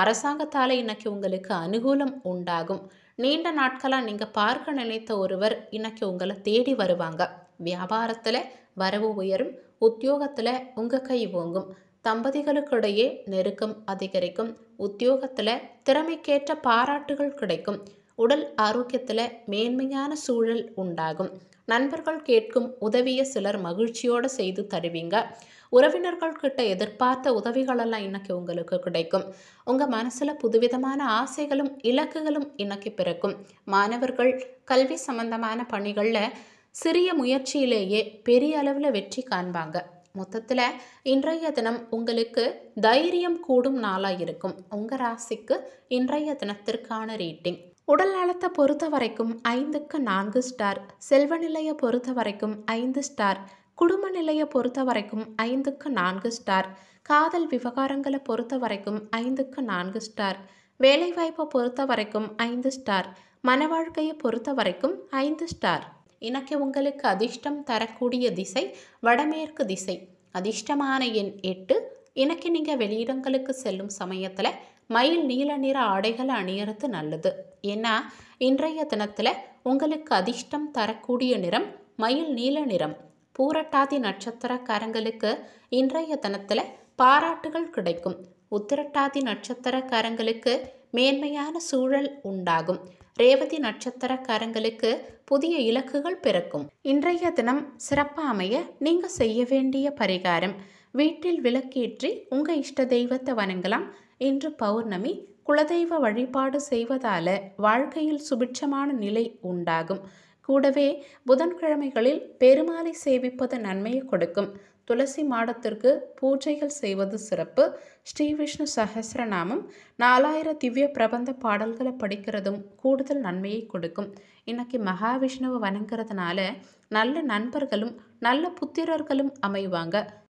அரசாங்கத்தால் இன்னைக்கு உங்களுக்கு அனுகூலம் உண்டாகும் நீண்ட நாட்களாக நீங்கள் பார்க்க நினைத்த ஒருவர் இன்னைக்கு உங்களை தேடி வருவாங்க வியாபாரத்தில் வரவு உயரும் உத்தியோகத்தில் உங்கள் கை ஓங்கும் தம்பதிகளுக்கிடையே நெருக்கம் அதிகரிக்கும் உத்தியோகத்தில் திறமைக்கேற்ற பாராட்டுகள் கிடைக்கும் உடல் ஆரோக்கியத்தில் மேன்மையான சூழல் உண்டாகும் நண்பர்கள் கேட்கும் உதவியை சிலர் மகிழ்ச்சியோடு செய்து தருவீங்க உறவினர்கள் கிட்ட எதிர்பார்த்த உதவிகளெல்லாம் இன்னைக்கு உங்களுக்கு கிடைக்கும் உங்கள் மனசில் புதுவிதமான ஆசைகளும் இலக்குகளும் இன்னைக்கு பிறக்கும் மாணவர்கள் கல்வி சம்பந்தமான பணிகளில் சிறிய முயற்சியிலேயே பெரிய அளவில் வெற்றி காண்பாங்க மொத்தத்தில் இன்றைய தினம் உங்களுக்கு தைரியம் கூடும் நாளாக இருக்கும் உங்கள் ராசிக்கு இன்றைய தினத்திற்கான ரேட்டிங் உடல் நலத்தை பொறுத்த வரைக்கும் ஐந்துக்கு நான்கு ஸ்டார் செல்வ நிலையை பொறுத்த வரைக்கும் ஐந்து ஸ்டார் குடும்ப நிலையை பொறுத்த வரைக்கும் ஐந்துக்கு நான்கு ஸ்டார் காதல் விவகாரங்களை பொறுத்த வரைக்கும் ஐந்துக்கு நான்கு ஸ்டார் வேலைவாய்ப்பை பொறுத்த வரைக்கும் ஐந்து ஸ்டார் மன வாழ்க்கையை பொறுத்த வரைக்கும் ஐந்து ஸ்டார் இன்னைக்கு உங்களுக்கு அதிர்ஷ்டம் தரக்கூடிய திசை வடமேற்கு திசை அதிர்ஷ்டமான எண் எட்டு இன்னைக்கு நீங்கள் வெளியிடங்களுக்கு செல்லும் சமயத்தில் மயில் நீல நிற ஆடைகளை அணியறது நல்லது ஏன்னா இன்றைய தினத்தில் உங்களுக்கு அதிர்ஷ்டம் தரக்கூடிய நிறம் மயில் நீல நிறம் பூரட்டாதி நட்சத்திரக்காரங்களுக்கு இன்றைய தினத்தில் பாராட்டுகள் கிடைக்கும் உத்திரட்டாதி நட்சத்திரக்காரங்களுக்கு மேன்மையான சூழல் உண்டாகும் ரேவதி நட்சத்திரக்காரங்களுக்கு புதிய இலக்குகள் பிறக்கும் இன்றைய தினம் சிறப்பாக அமைய நீங்கள் செய்ய வேண்டிய பரிகாரம் வீட்டில் விளக்கேற்றி உங்கள் இஷ்ட தெய்வத்தை வணங்கலாம் இன்று பௌர்ணமி குலதெய்வ வழிபாடு செய்வதால வாழ்க்கையில் சுபிட்சமான நிலை உண்டாகும் கூடவே புதன்கிழமைகளில் பெருமாளை சேவிப்பது நன்மையை கொடுக்கும் துளசி மாடத்திற்கு பூஜைகள் செய்வது சிறப்பு ஸ்ரீ விஷ்ணு சஹசிரநாமம் நாலாயிரம் திவ்ய பிரபந்த பாடல்களை படிக்கிறதும் கூடுதல் நன்மையை கொடுக்கும் இன்னைக்கு மகாவிஷ்ணுவை வணங்குறதுனால நல்ல நண்பர்களும் நல்ல புத்திரர்களும் அமைவாங்க